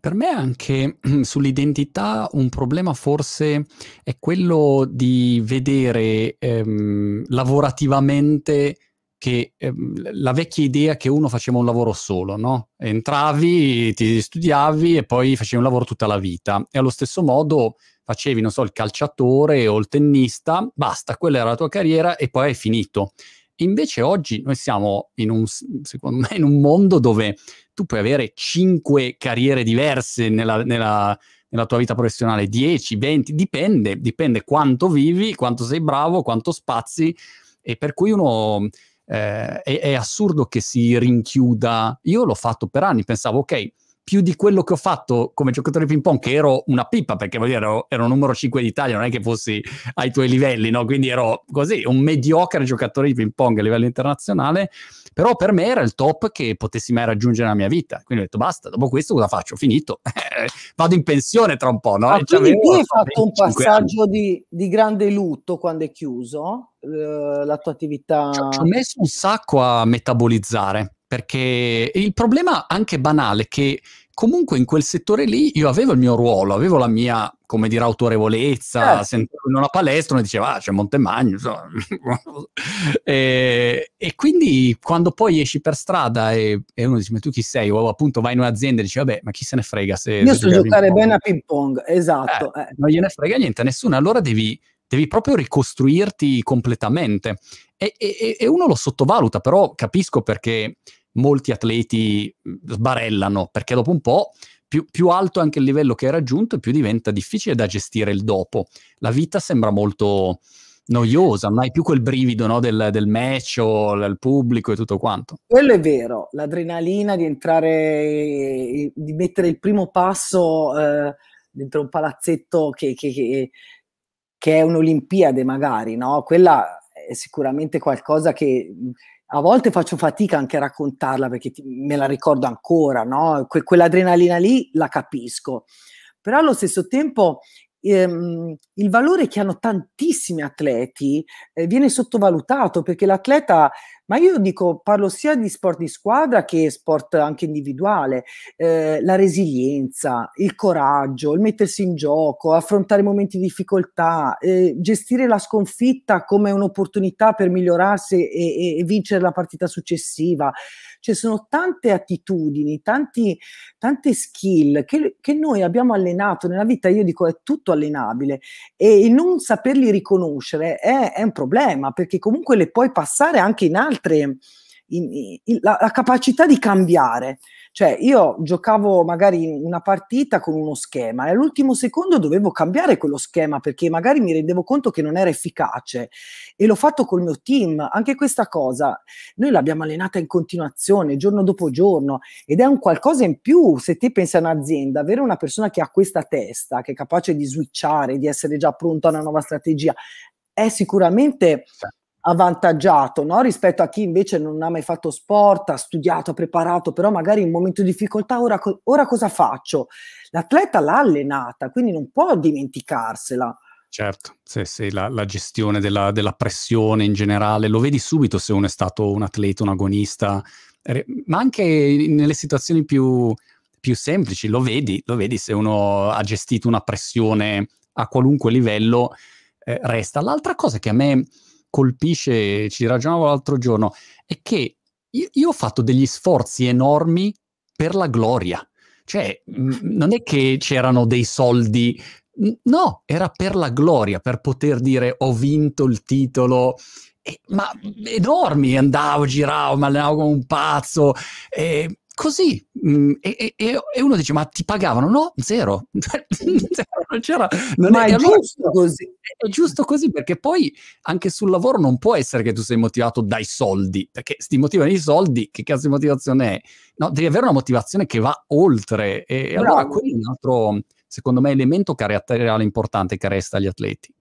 Per me anche sull'identità un problema forse è quello di vedere ehm, lavorativamente che ehm, la vecchia idea che uno faceva un lavoro solo, no? Entravi, ti studiavi e poi facevi un lavoro tutta la vita. E allo stesso modo facevi, non so, il calciatore o il tennista, basta, quella era la tua carriera e poi è finito. Invece oggi noi siamo in un, secondo me, in un mondo dove tu puoi avere cinque carriere diverse nella, nella, nella tua vita professionale, 10, 20, dipende, dipende quanto vivi, quanto sei bravo, quanto spazi e per cui uno... Eh, è, è, assurdo che si rinchiuda. Io l'ho fatto per anni, pensavo, ok, più di quello che ho fatto come giocatore di ping pong, che ero una pippa, perché voglio dire, ero, ero numero 5 d'Italia, non è che fossi ai tuoi livelli, no? Quindi ero così, un mediocre giocatore di ping pong a livello internazionale, però per me era il top che potessi mai raggiungere nella mia vita. Quindi ho detto basta, dopo questo cosa faccio? Finito. Vado in pensione tra un po', no? Ah, quindi tu hai fatto un passaggio di, di, grande lutto quando è chiuso eh, la tua attività? Ci ho messo un sacco a metabolizzare perché il problema anche banale è che comunque in quel settore lì io avevo il mio ruolo, avevo la mia, come dire, autorevolezza, eh. sentivo in una palestra e diceva, ah, c'è Montemagno, e, e, quindi quando poi esci per strada e, e, uno dice, ma tu chi sei? O appunto vai in un'azienda e dici, vabbè, ma chi se ne frega se... Io so giocare bene a ping pong, esatto. Eh, eh. Non gliene frega niente a nessuno, allora devi devi proprio ricostruirti completamente. E, e, e, uno lo sottovaluta, però capisco perché molti atleti sbarellano, perché dopo un po' più, più, alto anche il livello che hai raggiunto, più diventa difficile da gestire il dopo. La vita sembra molto noiosa, non hai più quel brivido no, del, del, match o del pubblico e tutto quanto. Quello è vero, l'adrenalina di entrare, di mettere il primo passo eh, dentro un palazzetto che, che, che, che è un'Olimpiade magari, no? Quella è sicuramente qualcosa che a volte faccio fatica anche a raccontarla perché ti, me la ricordo ancora, no? Que- quell'adrenalina lì la capisco, però allo stesso tempo ehm, il valore che hanno tantissimi atleti eh, viene sottovalutato perché l'atleta ma io dico, parlo sia di sport di squadra che sport anche individuale, eh, la resilienza, il coraggio, il mettersi in gioco, affrontare momenti di difficoltà, eh, gestire la sconfitta come un'opportunità per migliorarsi e, e, e, vincere la partita successiva. Cioè sono tante attitudini, tanti, tante skill che, che noi abbiamo allenato nella vita, io dico è tutto allenabile e non saperli riconoscere è, è un problema perché comunque le puoi passare anche in altri altre in, in, la, la, capacità di cambiare. Cioè, io giocavo magari una partita con uno schema e all'ultimo secondo dovevo cambiare quello schema perché magari mi rendevo conto che non era efficace e l'ho fatto col mio team. Anche questa cosa noi l'abbiamo allenata in continuazione, giorno dopo giorno, ed è un qualcosa in più se te pensi a un'azienda, avere una persona che ha questa testa, che è capace di switchare, di essere già pronta a una nuova strategia, è sicuramente avvantaggiato no? rispetto a chi invece non ha mai fatto sport, ha studiato, ha preparato, però magari in un momento di difficoltà ora, ora cosa faccio? L'atleta l'ha allenata, quindi non può dimenticarsela. Certo, sì, sì, la, la gestione della, della, pressione in generale, lo vedi subito se uno è stato un atleta, un agonista, ma anche nelle situazioni più, più semplici, lo vedi, lo vedi se uno ha gestito una pressione a qualunque livello, eh, resta. L'altra cosa che a me colpisce, ci ragionavo l'altro giorno, è che io, io ho fatto degli sforzi enormi per la gloria. Cioè, mm, non è che c'erano dei soldi No, era per la gloria, per poter dire ho vinto il titolo. E, ma enormi, andavo, giravo, mi allenavo come un pazzo. E, così. Mm, e, e, e, uno dice: Ma ti pagavano? No, zero. non c'era. Non è, è, giusto allora, è, giusto così. perché poi anche sul lavoro non può essere che tu sei motivato dai soldi, perché se ti motivano i soldi, che cazzo di motivazione è? No, devi avere una motivazione che va oltre. E, e allora quello è un altro, secondo me, elemento caratteriale importante che resta agli atleti.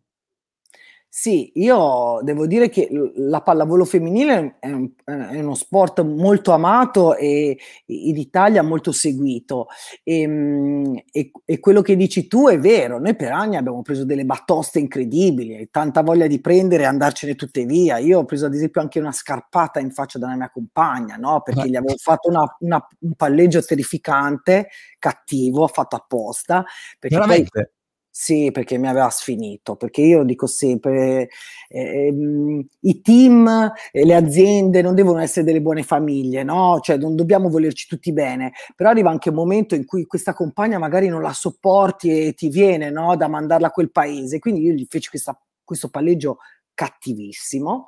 Sì, io devo dire che la pallavolo femminile è, un, è uno sport molto amato e in Italia molto seguito. E, ehm, e, e, quello che dici tu è vero, noi per anni abbiamo preso delle batoste incredibili, tanta voglia di prendere e andarcene tutte via. Io ho preso ad esempio anche una scarpata in faccia dalla mia compagna, no? perché gli avevo fatto una, una, un palleggio terrificante, cattivo, fatto apposta. Perché Veramente? Poi, sì, perché mi aveva sfinito, perché io dico sempre, ehm, i team e eh, le aziende non devono essere delle buone famiglie, no? Cioè non dobbiamo volerci tutti bene, però arriva anche un momento in cui questa compagna magari non la sopporti e ti viene no? da mandarla a quel paese, quindi io gli feci questa, questo palleggio cattivissimo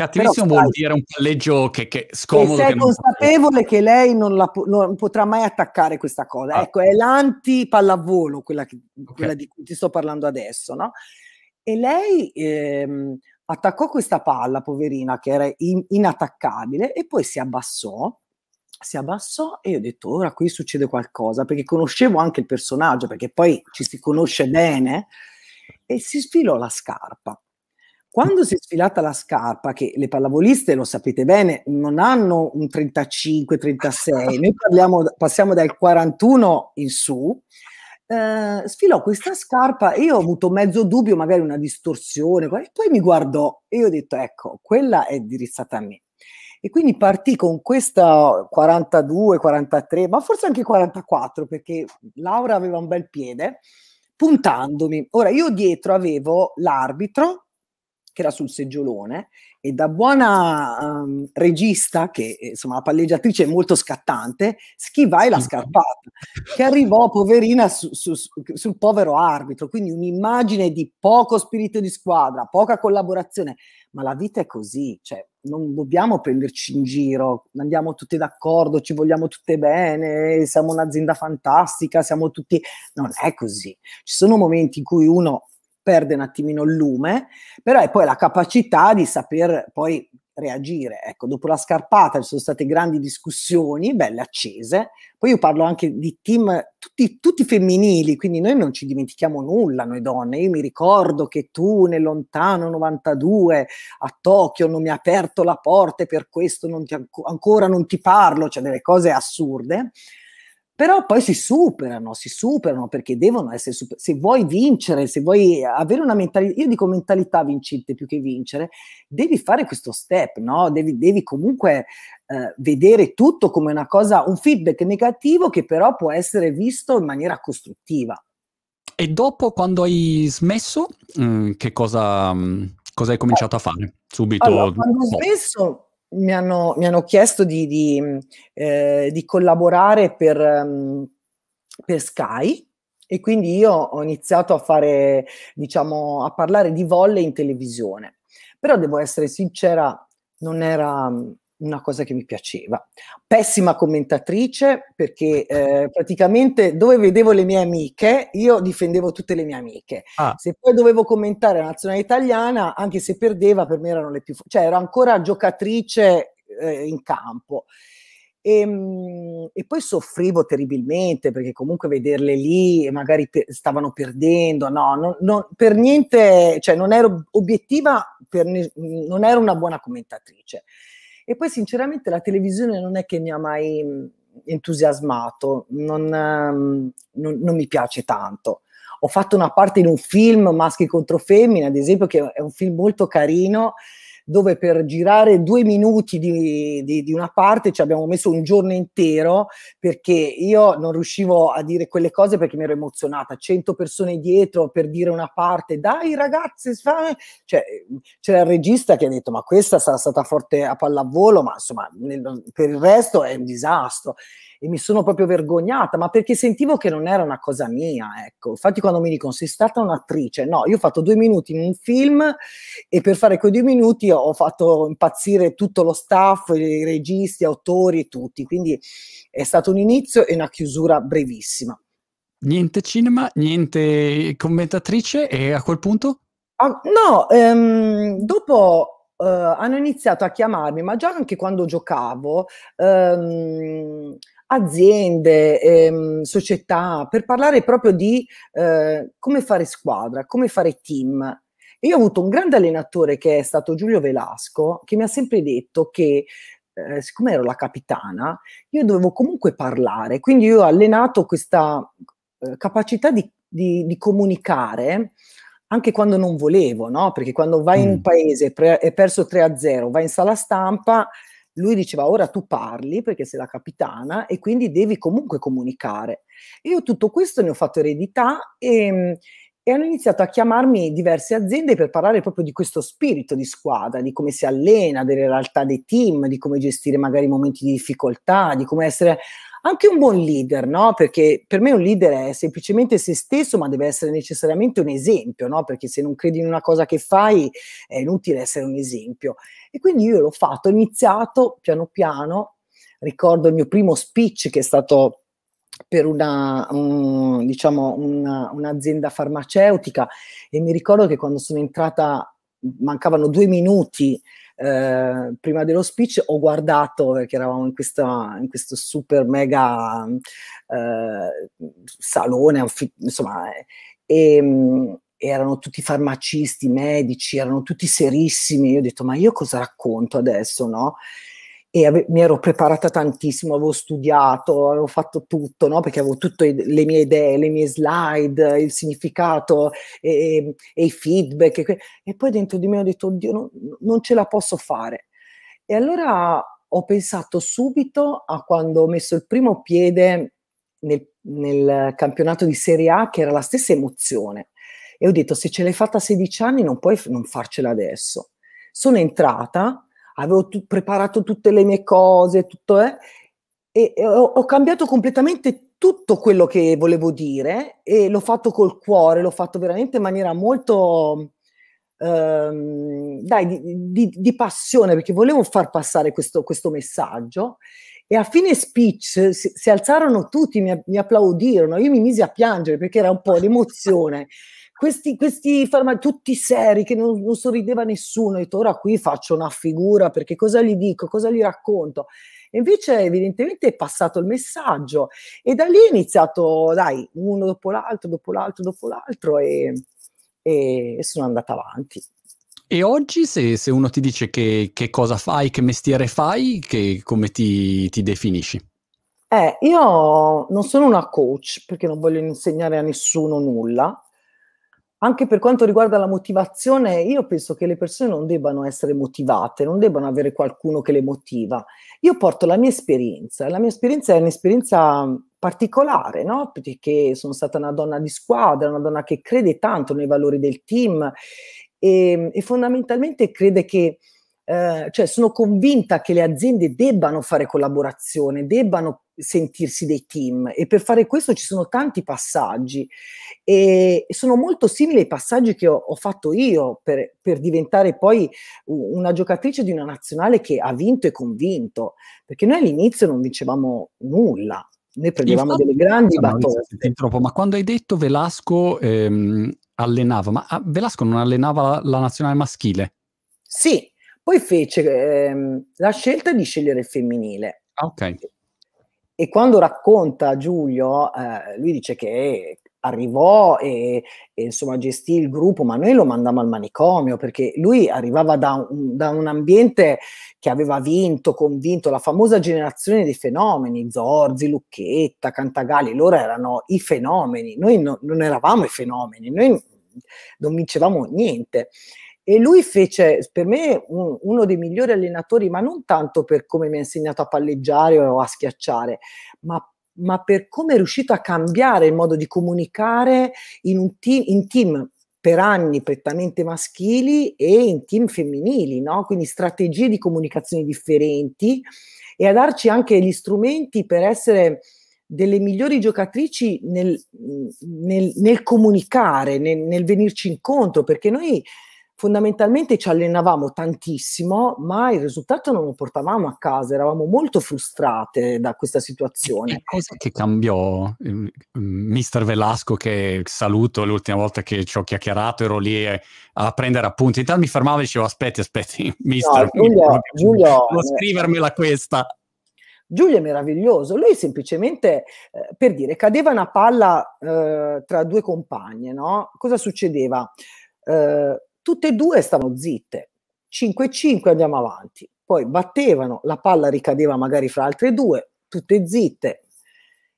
Cattivissimo Però, vuol dire un palleggio che, che scomodo. E sei che consapevole che lei non, la, non, potrà mai attaccare questa cosa. Ah. Ecco, è l'anti-pallavolo quella, che, okay. quella di cui ti sto parlando adesso, no? E lei ehm, attaccò questa palla, poverina, che era in, inattaccabile, e poi si abbassò, si abbassò e io ho detto, ora qui succede qualcosa, perché conoscevo anche il personaggio, perché poi ci si conosce bene, e si sfilò la scarpa. Quando si è sfilata la scarpa, che le pallavoliste lo sapete bene, non hanno un 35-36, noi parliamo, passiamo dal 41 in su, eh, sfilò questa scarpa e io ho avuto mezzo dubbio, magari una distorsione, e poi mi guardò e io ho detto ecco, quella è dirizzata a me. E quindi partì con questa 42, 43, ma forse anche 44 perché Laura aveva un bel piede, puntandomi. Ora io dietro avevo l'arbitro che era sul seggiolone e da buona um, regista, che insomma la palleggiatrice è molto scattante, schivai la scarpata, che arrivò poverina su, su, sul povero arbitro, quindi un'immagine di poco spirito di squadra, poca collaborazione, ma la vita è così, cioè non dobbiamo prenderci in giro, andiamo tutti d'accordo, ci vogliamo tutte bene, siamo un'azienda fantastica, siamo tutti... Non è così. Ci sono momenti in cui uno perde un attimino il lume, però è poi la capacità di saper poi reagire. Ecco, dopo la scarpata ci sono state grandi discussioni, belle accese. Poi io parlo anche di team tutti, tutti, femminili, quindi noi non ci dimentichiamo nulla, noi donne. Io mi ricordo che tu nel lontano 92 a Tokyo non mi hai aperto la porta e per questo non ti, ancora non ti parlo, cioè delle cose assurde però poi si superano, si superano perché devono essere super- se vuoi vincere, se vuoi avere una mentalità, io dico mentalità vincente più che vincere, devi fare questo step, no? devi, devi comunque eh, vedere tutto come una cosa, un feedback negativo che però può essere visto in maniera costruttiva. E dopo quando hai smesso, mh, mm, che cosa, mh, mm, cosa, hai cominciato a fare? Subito? Allora, quando ho smesso mi hanno, mi hanno chiesto di, di, eh, di collaborare per, ehm, per Sky, e quindi io ho iniziato a fare, diciamo, a parlare di volle in televisione. Però devo essere sincera, non era, una cosa che mi piaceva. Pessima commentatrice perché eh, praticamente dove vedevo le mie amiche, io difendevo tutte le mie amiche. Ah. Se poi dovevo commentare la nazionale italiana, anche se perdeva, per me erano le più... cioè ero ancora giocatrice eh, in campo. E, ehm, e, poi soffrivo terribilmente perché comunque vederle lì e magari per, stavano perdendo, no, non, non, per niente, cioè non ero obiettiva, per, non ero una buona commentatrice. E poi sinceramente la televisione non è che mi ha mai mm, entusiasmato, non, ehm, non, non mi piace tanto. Ho fatto una parte in un film, Maschi contro Femmine, ad esempio, che è un film molto carino, dove per girare due minuti di, di, di, una parte ci abbiamo messo un giorno intero perché io non riuscivo a dire quelle cose perché mi ero emozionata, 100 persone dietro per dire una parte, dai ragazzi, cioè, c'era il regista che ha detto ma questa sarà stata forte a pallavolo, ma insomma nel, per il resto è un disastro e mi sono proprio vergognata, ma perché sentivo che non era una cosa mia, ecco. Infatti quando mi dicono sei stata un'attrice, no, io ho fatto due minuti in un film e per fare quei due minuti ho fatto impazzire tutto lo staff, i registi, autori, tutti, quindi è stato un inizio e una chiusura brevissima. Niente cinema, niente commentatrice e a quel punto? Ah, no, ehm, dopo Uh, hanno iniziato a chiamarmi, ma già anche quando giocavo, um, aziende, ehm, società, per parlare proprio di eh, come fare squadra, come fare team. E Io ho avuto un grande allenatore che è stato Giulio Velasco, che mi ha sempre detto che eh, siccome ero la capitana, io dovevo comunque parlare, quindi io ho allenato questa eh, capacità di, di, di, comunicare anche quando non volevo, no? Perché quando vai mm. in un paese e hai perso 3 0, vai in sala stampa lui diceva ora tu parli perché sei la capitana e quindi devi comunque comunicare. Io tutto questo ne ho fatto eredità e, ehm, e hanno iniziato a chiamarmi diverse aziende per parlare proprio di questo spirito di squadra, di come si allena, delle realtà dei team, di come gestire magari momenti di difficoltà, di come essere anche un buon leader, no? Perché per me un leader è semplicemente se stesso, ma deve essere necessariamente un esempio, no? Perché se non credi in una cosa che fai è inutile essere un esempio. E quindi io l'ho fatto, ho iniziato piano piano, ricordo il mio primo speech che è stato per una, un, diciamo, una, un'azienda farmaceutica e mi ricordo che quando sono entrata mancavano due minuti eh, prima dello speech ho guardato, perché eravamo in, questa, in questo super mega eh, salone, insomma, e, erano tutti farmacisti, medici, erano tutti serissimi. Io ho detto, ma io cosa racconto adesso, no? e ave- mi ero preparata tantissimo, avevo studiato, avevo fatto tutto, no? perché avevo tutte le mie idee, le mie slide, il significato e, e i feedback. E, que- e, poi dentro di me ho detto, oddio, no, non ce la posso fare. E allora ho pensato subito a quando ho messo il primo piede nel, nel campionato di Serie A, che era la stessa emozione. E ho detto, se ce l'hai fatta a 16 anni non puoi f- non farcela adesso. Sono entrata avevo t- preparato tutte le mie cose, tutto, eh, e, e ho, ho, cambiato completamente tutto quello che volevo dire e l'ho fatto col cuore, l'ho fatto veramente in maniera molto, ehm, dai, di, di, di, passione, perché volevo far passare questo, questo messaggio. E a fine speech si, si alzarono tutti, mi, mi applaudirono, io mi misi a piangere perché era un po' l'emozione. questi, questi farmaci, tutti seri, che non, non sorrideva nessuno, ho detto ora qui faccio una figura perché cosa gli dico, cosa gli racconto. E invece evidentemente è passato il messaggio e da lì è iniziato, dai, uno dopo l'altro, dopo l'altro, dopo l'altro e, e sono andata avanti. E oggi se, se uno ti dice che, che, cosa fai, che mestiere fai, che, come ti, ti definisci? Eh, io non sono una coach perché non voglio insegnare a nessuno nulla, anche per quanto riguarda la motivazione, io penso che le persone non debbano essere motivate, non debbano avere qualcuno che le motiva. Io porto la mia esperienza, la mia esperienza è un'esperienza particolare, no? Perché sono stata una donna di squadra, una donna che crede tanto nei valori del team e, e fondamentalmente crede che eh, cioè sono convinta che le aziende debbano fare collaborazione, debbano sentirsi dei team e per fare questo ci sono tanti passaggi e sono molto simili ai passaggi che ho, ho fatto io per, per, diventare poi una giocatrice di una nazionale che ha vinto e convinto, perché noi all'inizio non vincevamo nulla. Noi prendevamo Infatti, delle grandi battute. ma quando hai detto Velasco ehm, allenava, ma ah, Velasco non allenava la, la nazionale maschile? Sì, poi fece ehm, la scelta di scegliere il femminile. Ah, okay. E quando racconta Giulio, eh, lui dice che arrivò e, e, insomma gestì il gruppo, ma noi lo mandammo al manicomio perché lui arrivava da un, da un, ambiente che aveva vinto, convinto la famosa generazione dei fenomeni, Zorzi, Lucchetta, Cantagalli, loro erano i fenomeni, noi no, non eravamo i fenomeni, noi non vincevamo niente. E lui fece, per me, un, uno dei migliori allenatori, ma non tanto per come mi ha insegnato a palleggiare o a schiacciare, ma ma per come è riuscito a cambiare il modo di comunicare in, un team, in team per anni prettamente maschili e in team femminili, no? quindi strategie di comunicazione differenti e a darci anche gli strumenti per essere delle migliori giocatrici nel, nel, nel comunicare, nel, nel venirci incontro, perché noi fondamentalmente ci allenavamo tantissimo, ma il risultato non lo portavamo a casa, eravamo molto frustrate da questa situazione. E cosa che cambiò? Mm, mm, mister Velasco, che saluto l'ultima volta che ci ho chiacchierato, ero lì eh, a prendere appunti, intanto mi fermavo e dicevo aspetti, aspetti, mister, no, Giulio, mi... Giulio, non eh, scrivermela questa. Giulio è meraviglioso, lui semplicemente, eh, per dire, cadeva una palla eh, tra due compagne, no? Cosa succedeva? Eh, Tutte e due stavano zitte. 5-5 andiamo avanti. Poi battevano, la palla ricadeva magari fra altre due, tutte zitte.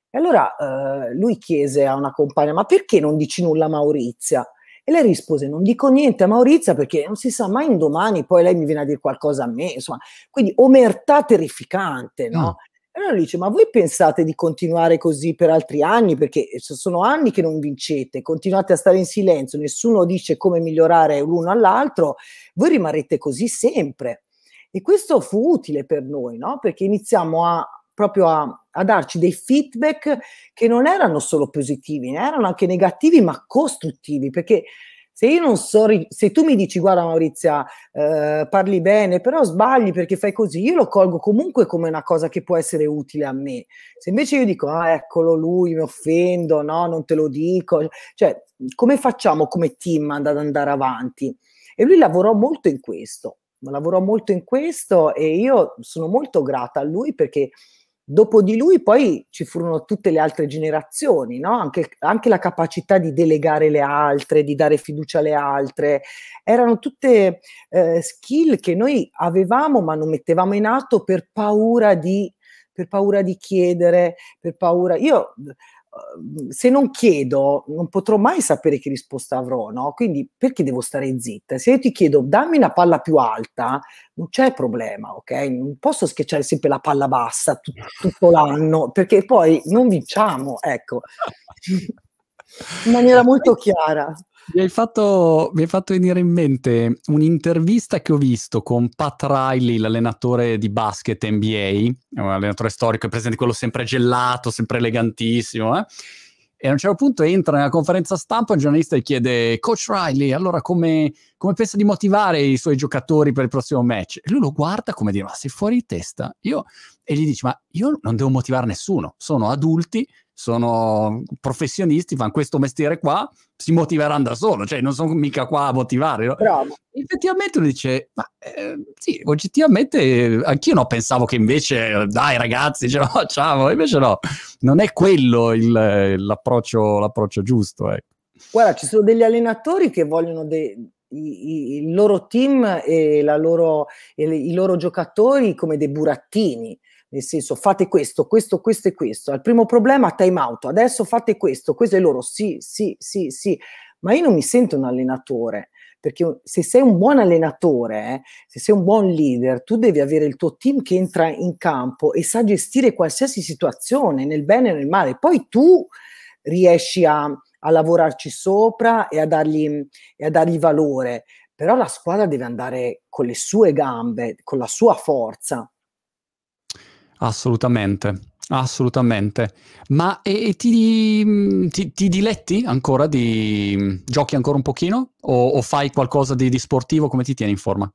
E allora eh, lui chiese a una compagna, ma perché non dici nulla a Maurizia? E lei rispose, non dico niente a Maurizia perché non si sa mai un domani, poi lei mi viene a dire qualcosa a me, insomma. Quindi omertà terrificante, no? no. Mm. E allora dice, ma voi pensate di continuare così per altri anni? Perché eh, sono anni che non vincete, continuate a stare in silenzio, nessuno dice come migliorare l'uno all'altro, voi rimarrete così sempre. E questo fu utile per noi, no? Perché iniziamo a, proprio a, a darci dei feedback che non erano solo positivi, ne erano anche negativi, ma costruttivi, perché se io non so, se tu mi dici guarda Maurizia, eh, parli bene, però sbagli perché fai così, io lo colgo comunque come una cosa che può essere utile a me. Se invece io dico ah eccolo lui, mi offendo, no, non te lo dico, cioè come facciamo come team ad andare avanti? E lui lavorò molto in questo, lavorò molto in questo e io sono molto grata a lui perché Dopo di lui poi ci furono tutte le altre generazioni, no? anche, anche, la capacità di delegare le altre, di dare fiducia alle altre, erano tutte eh, skill che noi avevamo ma non mettevamo in atto per paura di, per paura di chiedere, per paura... Io Uhm, se non chiedo non potrò mai sapere che risposta avrò, no? Quindi perché devo stare zitta? Se io ti chiedo dammi una palla più alta, non c'è problema, ok? Non posso schiacciare sempre la palla bassa tut- tutto l'anno, perché poi non vinciamo, ecco. In maniera molto chiara. Mi hai, fatto, mi hai fatto venire in mente un'intervista che ho visto con Pat Riley, l'allenatore di basket NBA, un allenatore storico, è presente quello sempre gelato, sempre elegantissimo, eh? e a un certo punto entra nella conferenza stampa un giornalista e chiede Coach Riley, allora come, come, pensa di motivare i suoi giocatori per il prossimo match? E lui lo guarda come dire, ma sei fuori di testa? Io, e gli dice, ma io non devo motivare nessuno, sono adulti sono professionisti, fanno questo mestiere qua, si motiveranno da solo, cioè non sono mica qua a motivare. No? Effettivamente uno dice, ma eh, sì, oggettivamente eh, anch'io no, pensavo che invece, dai ragazzi, ce la facciamo, invece no, non è quello il, l'approccio, l'approccio, giusto. Eh. Guarda, ci sono degli allenatori che vogliono dei il loro team e, loro, e le, i loro giocatori come dei burattini nel senso fate questo, questo, questo e questo, al primo problema time out, adesso fate questo, questo e loro sì, sì, sì, sì, ma io non mi sento un allenatore, perché se sei un buon allenatore, eh, se sei un buon leader, tu devi avere il tuo team che entra in campo e sa gestire qualsiasi situazione, nel bene e nel male, poi tu riesci a, a lavorarci sopra e a, dargli, e a dargli valore, però la squadra deve andare con le sue gambe, con la sua forza Assolutamente, assolutamente. Ma e, e ti, mm, ti, ti, diletti ancora? Di, mm, giochi ancora un pochino? O, o fai qualcosa di, di, sportivo? Come ti tieni in forma?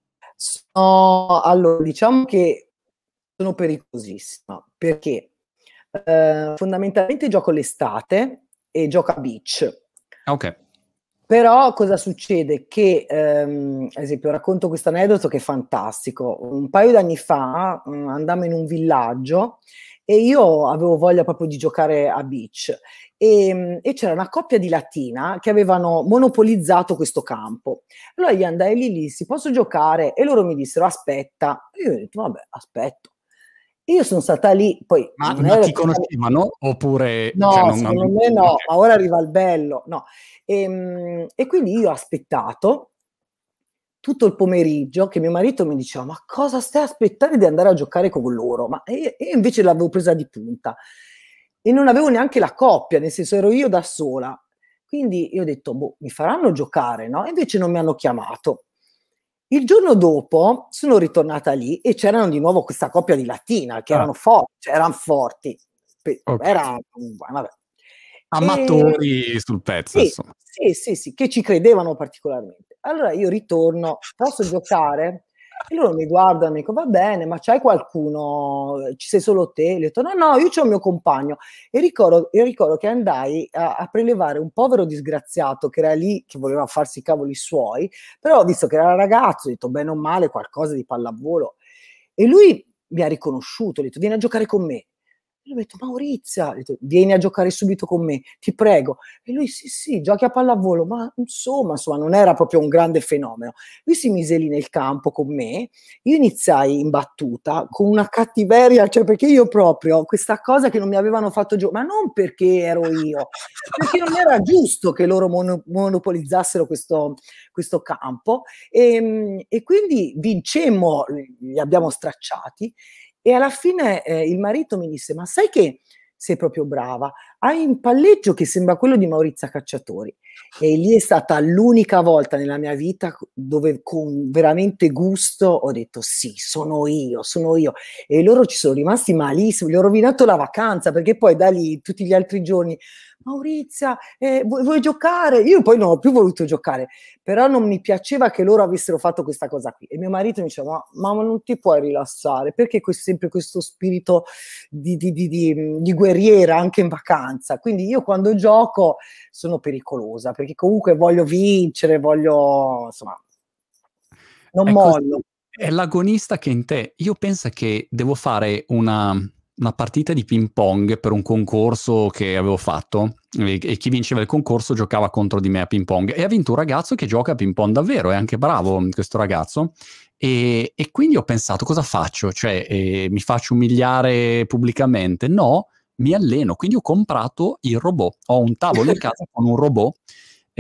No, allora, diciamo che sono pericolosissima perché eh, fondamentalmente gioco l'estate e gioco a beach. Ok. Però cosa succede? Che, ehm, ad esempio, racconto questo aneddoto che è fantastico. Un paio d'anni fa mh, mm, andammo in un villaggio e io avevo voglia proprio di giocare a beach e, ehm, e, c'era una coppia di latina che avevano monopolizzato questo campo. Allora gli andai lì, lì, si posso giocare? E loro mi dissero aspetta. E io ho detto vabbè, aspetto. Io sono stata lì, poi... Ma, ma ti conoscevano oppure... No, cioè, non, secondo non... me no, ma ora arriva il bello, no. E, ehm, e quindi io ho aspettato tutto il pomeriggio che mio marito mi diceva ma cosa stai aspettando di andare a giocare con loro? Ma io, io invece l'avevo presa di punta e non avevo neanche la coppia, nel senso ero io da sola. Quindi io ho detto, boh, mi faranno giocare, no? E invece non mi hanno chiamato. Il giorno dopo sono ritornata lì e c'erano di nuovo questa coppia di latina che ah. erano forti, cioè erano forti. Okay. Era, vabbè. Amatori e... sul pezzo, sì, Sì, sì, sì, che ci credevano particolarmente. Allora io ritorno, posso giocare? E loro mi guardano e dicono, va bene, ma c'hai qualcuno? Ci sei solo te? Gli ho detto, no, no, io c'ho il mio compagno. E ricordo, e ricordo che andai a, a, prelevare un povero disgraziato che era lì, che voleva farsi i cavoli suoi, però visto che era ragazzo, ho detto, bene o male, qualcosa di pallavolo. E lui mi ha riconosciuto, ha detto, vieni a giocare con me. Io ho detto, Maurizia, vieni a giocare subito con me, ti prego. E lui, sì, sì, giochi a pallavolo, ma insomma, insomma, non era proprio un grande fenomeno. Lui si mise lì nel campo con me, io iniziai in battuta con una cattiveria, cioè perché io proprio questa cosa che non mi avevano fatto giocare, ma non perché ero io, perché non era giusto che loro mono- monopolizzassero questo, questo campo. E, ehm, e quindi vincemmo, li abbiamo stracciati e alla fine eh, il marito mi disse, ma sai che sei proprio brava, hai un palleggio che sembra quello di Maurizia Cacciatori. E lì è stata l'unica volta nella mia vita dove con veramente gusto ho detto sì, sono io, sono io. E loro ci sono rimasti malissimo, gli ho rovinato la vacanza perché poi da lì tutti gli altri giorni Maurizia, eh, vuoi, vuoi, giocare? Io poi non ho più voluto giocare, però non mi piaceva che loro avessero fatto questa cosa qui. E mio marito mi diceva, ma, ma non ti puoi rilassare, perché c'è sempre questo spirito di, di, di, di, guerriera anche in vacanza? Quindi io quando gioco sono pericolosa, perché comunque voglio vincere, voglio, insomma, non ecco, mollo. È l'agonista che in te, io penso che devo fare una una partita di ping pong per un concorso che avevo fatto e, e, chi vinceva il concorso giocava contro di me a ping pong e ha vinto un ragazzo che gioca a ping pong davvero, è anche bravo questo ragazzo e, e quindi ho pensato cosa faccio, cioè eh, mi faccio umiliare pubblicamente? No, mi alleno, quindi ho comprato il robot, ho un tavolo in casa con un robot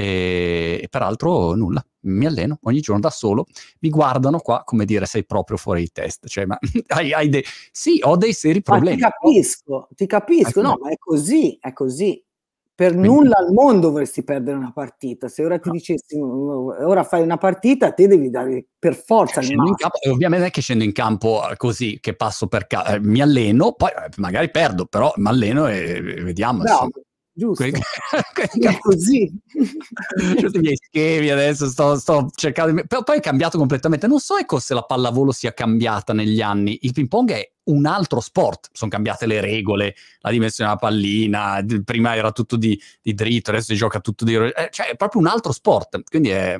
e, e peraltro nulla, mi alleno ogni giorno da solo, mi guardano qua come dire sei proprio fuori di test, cioè ma hai, hai dei, sì ho dei seri problemi. Ma ti capisco, ti capisco, no, ma è così, è così, per Quindi. nulla al mondo dovresti perdere una partita. Se ora ti no. dicessi mm, mm, mm, ora fai una partita, te devi dare per forza cioè, il campo, Ovviamente non è che scendo in campo eh, così, che passo per casa, eh, mi alleno, poi eh, magari perdo, però mi alleno e, e vediamo. No, giusto? Quel... è così. Cioè, Tutti i miei schemi adesso sto, sto cercando... Di... Però poi è cambiato completamente. Non so ecco se la pallavolo sia cambiata negli anni. Il ping pong è un altro sport, sono cambiate le regole, la dimensione della pallina, prima era tutto di, di dritto, adesso si gioca tutto di... Eh, cioè è proprio un altro sport, quindi è,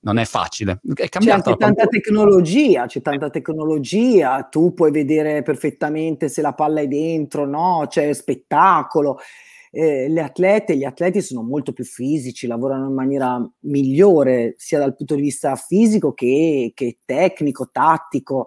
non è facile. È cambiata cioè, c'è tanta tecnologia, c'è tanta tecnologia, tu puoi vedere perfettamente se la palla è dentro, no, c'è spettacolo eh, le atlete, gli atleti sono molto più fisici, lavorano in maniera migliore sia dal punto di vista fisico che, che tecnico, tattico.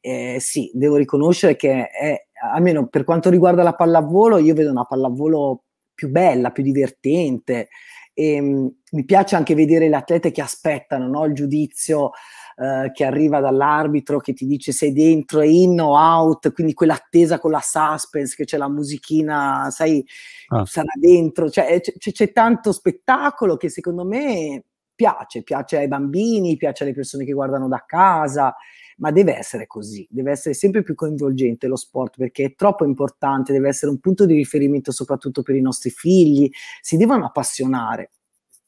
Eh, sì, devo riconoscere che è, almeno per quanto riguarda la pallavolo, io vedo una pallavolo più bella, più divertente. E, ehm, mh, mi piace anche vedere le atlete che aspettano no? il giudizio eh, che arriva dall'arbitro che ti dice sei dentro, è in o out, quindi quell'attesa con la suspense che c'è la musichina, sai, ah. sarà dentro, cioè, eh, c- c'è tanto spettacolo che secondo me piace, piace ai bambini, piace alle persone che guardano da casa, ma deve essere così, deve essere sempre più coinvolgente lo sport perché è troppo importante, deve essere un punto di riferimento soprattutto per i nostri figli, si devono appassionare.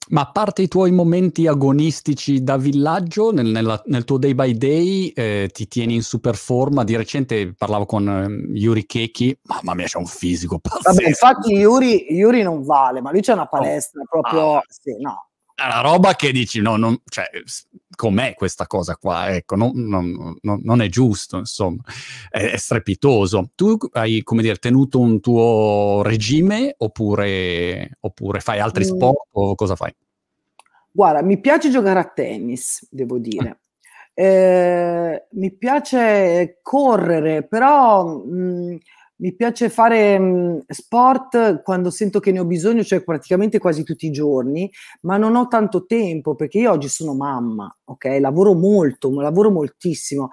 Ma a parte i tuoi momenti agonistici da villaggio, nel, nella, nel tuo day by day eh, ti tieni in super forma. Di recente parlavo con eh, Yuri Kechi, mamma mia, c'è un fisico pazzesco. Vabbè, infatti Yuri, Yuri, non vale, ma lui c'è una palestra no. proprio... Ah. Sì, no, alla roba che dici, no, non, cioè, com'è questa cosa qua? Ecco, non, non, non è giusto, insomma, è, è, strepitoso. Tu hai, come dire, tenuto un tuo regime oppure, oppure fai altri mm. sport mm. o cosa fai? Guarda, mi piace giocare a tennis, devo dire. Eh, mi piace correre, però... Mh, mm, mi piace fare mh, mm, sport quando sento che ne ho bisogno, cioè praticamente quasi tutti i giorni, ma non ho tanto tempo perché io oggi sono mamma, ok? Lavoro molto, lavoro moltissimo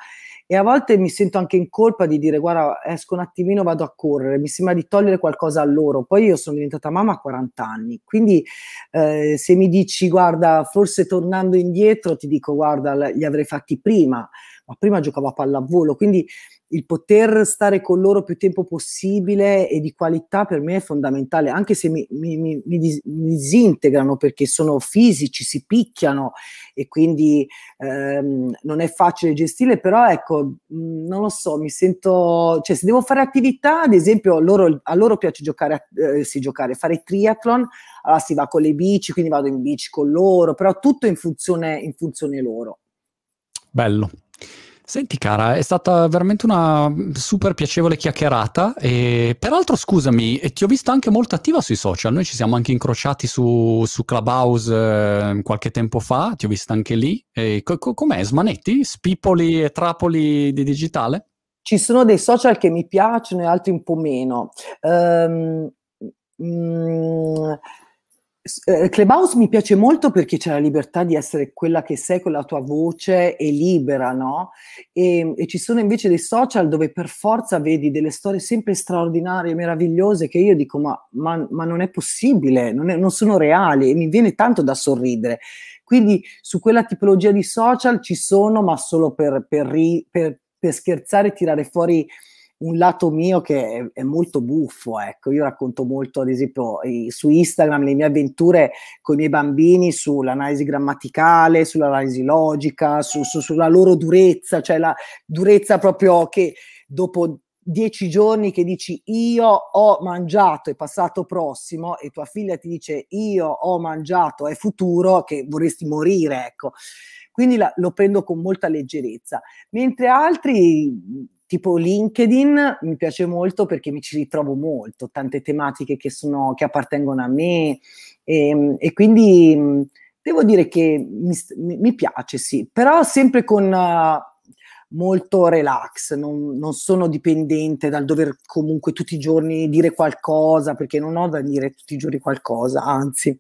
e a volte mi sento anche in colpa di dire guarda esco un attimino vado a correre mi sembra di togliere qualcosa a loro poi io sono diventata mamma a 40 anni quindi eh, se mi dici guarda forse tornando indietro ti dico guarda li avrei fatti prima ma prima giocavo a pallavolo quindi il poter stare con loro più tempo possibile e di qualità per me è fondamentale, anche se mi, mi, mi, mi disintegrano perché sono fisici, si picchiano e quindi ehm, non è facile gestire, però ecco, non lo so, mi sento, cioè se devo fare attività, ad esempio loro, a loro piace giocare, eh, sì, giocare, fare triathlon, allora si va con le bici, quindi vado in bici con loro, però tutto in funzione, in funzione loro. Bello. Senti cara, è stata veramente una super piacevole chiacchierata e peraltro scusami, ti ho vista anche molto attiva sui social, noi ci siamo anche incrociati su, su Clubhouse eh, qualche tempo fa, ti ho vista anche lì, e co- co- com'è? Smanetti? Spipoli e trapoli di digitale? Ci sono dei social che mi piacciono e altri un po' meno. Um, mm, eh, Clubhouse mi piace molto perché c'è la libertà di essere quella che sei con la tua voce e libera, no? E, ehm, e, ci sono invece dei social dove per forza vedi delle storie sempre straordinarie, meravigliose, che io dico ma, ma, ma non è possibile, non, è, non sono reali e mi viene tanto da sorridere. Quindi su quella tipologia di social ci sono, ma solo per, per, ri, per, per scherzare e tirare fuori un lato mio che è, è, molto buffo, ecco, io racconto molto ad esempio i, su Instagram le mie avventure con i miei bambini sull'analisi grammaticale, sull'analisi logica, su, su, sulla loro durezza, cioè la durezza proprio che dopo dieci giorni che dici io ho mangiato è passato prossimo e tua figlia ti dice io ho mangiato è futuro che vorresti morire ecco quindi la, lo prendo con molta leggerezza mentre altri tipo LinkedIn mi piace molto perché mi ci ritrovo molto, tante tematiche che, sono, che appartengono a me e, ehm, e quindi devo dire che mi, mi, piace, sì, però sempre con uh, molto relax, non, non, sono dipendente dal dover comunque tutti i giorni dire qualcosa perché non ho da dire tutti i giorni qualcosa, anzi.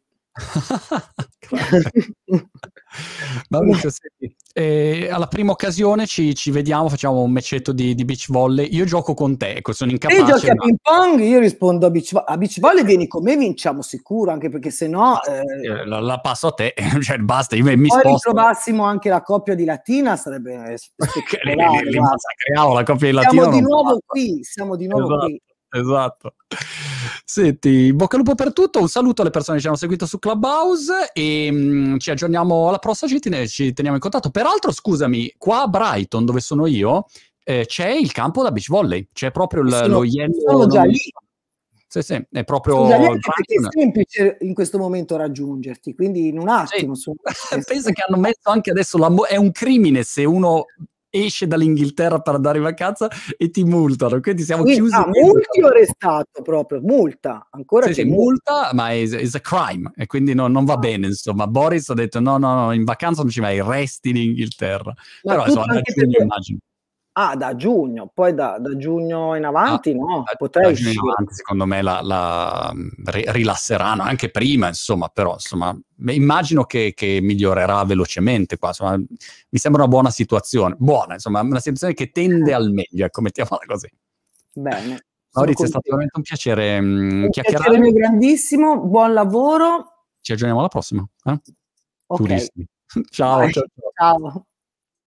Maurizio, senti, eh, alla prima occasione ci, ci, vediamo, facciamo un meccetto di, di, beach volley. Io gioco con te, ecco, sono incapace. Te giochi ma... a ping pong, io rispondo a beach, a beach volley, vieni con me, vinciamo sicuro, anche perché se no... Eh... La, la, passo a te, cioè basta, io mi sposto. Se trovassimo anche la coppia di Latina sarebbe spettacolare. li, li, li la coppia di Latina. Siamo di nuovo basta. qui, siamo di nuovo esatto. qui esatto. Senti, bocca al lupo per tutto. Un saluto alle persone che ci hanno seguito su Clubhouse e mh, mm, ci aggiorniamo alla prossima e ci teniamo in contatto. Peraltro, scusami, qua a Brighton, dove sono io, eh, c'è il campo da beach volley, c'è proprio l- sì, lo yellow. Sono già lì. Sì, sì, è proprio Scusa, è semplice in questo momento raggiungerti, quindi in un attimo. Sì. Pensa che hanno messo anche adesso la mo- è un crimine se uno esce dall'Inghilterra per andare in vacanza e ti multano. Quindi siamo Quindi, chiusi. Ah, multi o restato proprio? Multa, ancora sì, c'è sì, multa, ma è un crime e quindi no, non va bene. Insomma, Boris ha detto: no, no, no, in vacanza non ci vai, resti in Inghilterra. Ma Però insomma, a giugno, immagino. Ah, da giugno, poi da, da giugno in ah, avanti, ah, no? Da, Potrei da uscire. Avanti, secondo me la, la mm, ri, rilasseranno anche prima, insomma, però insomma, immagino che, che migliorerà velocemente qua, insomma, mi sembra una buona situazione, buona, insomma, una situazione che tende eh. al meglio, ecco, mettiamola così. Bene. Maurizio, è stato veramente un piacere mh, mm, un chiacchierare. Un piacere grandissimo, buon lavoro. Ci aggiorniamo alla prossima. Eh? Okay. Ciao, ciao, ciao. ciao.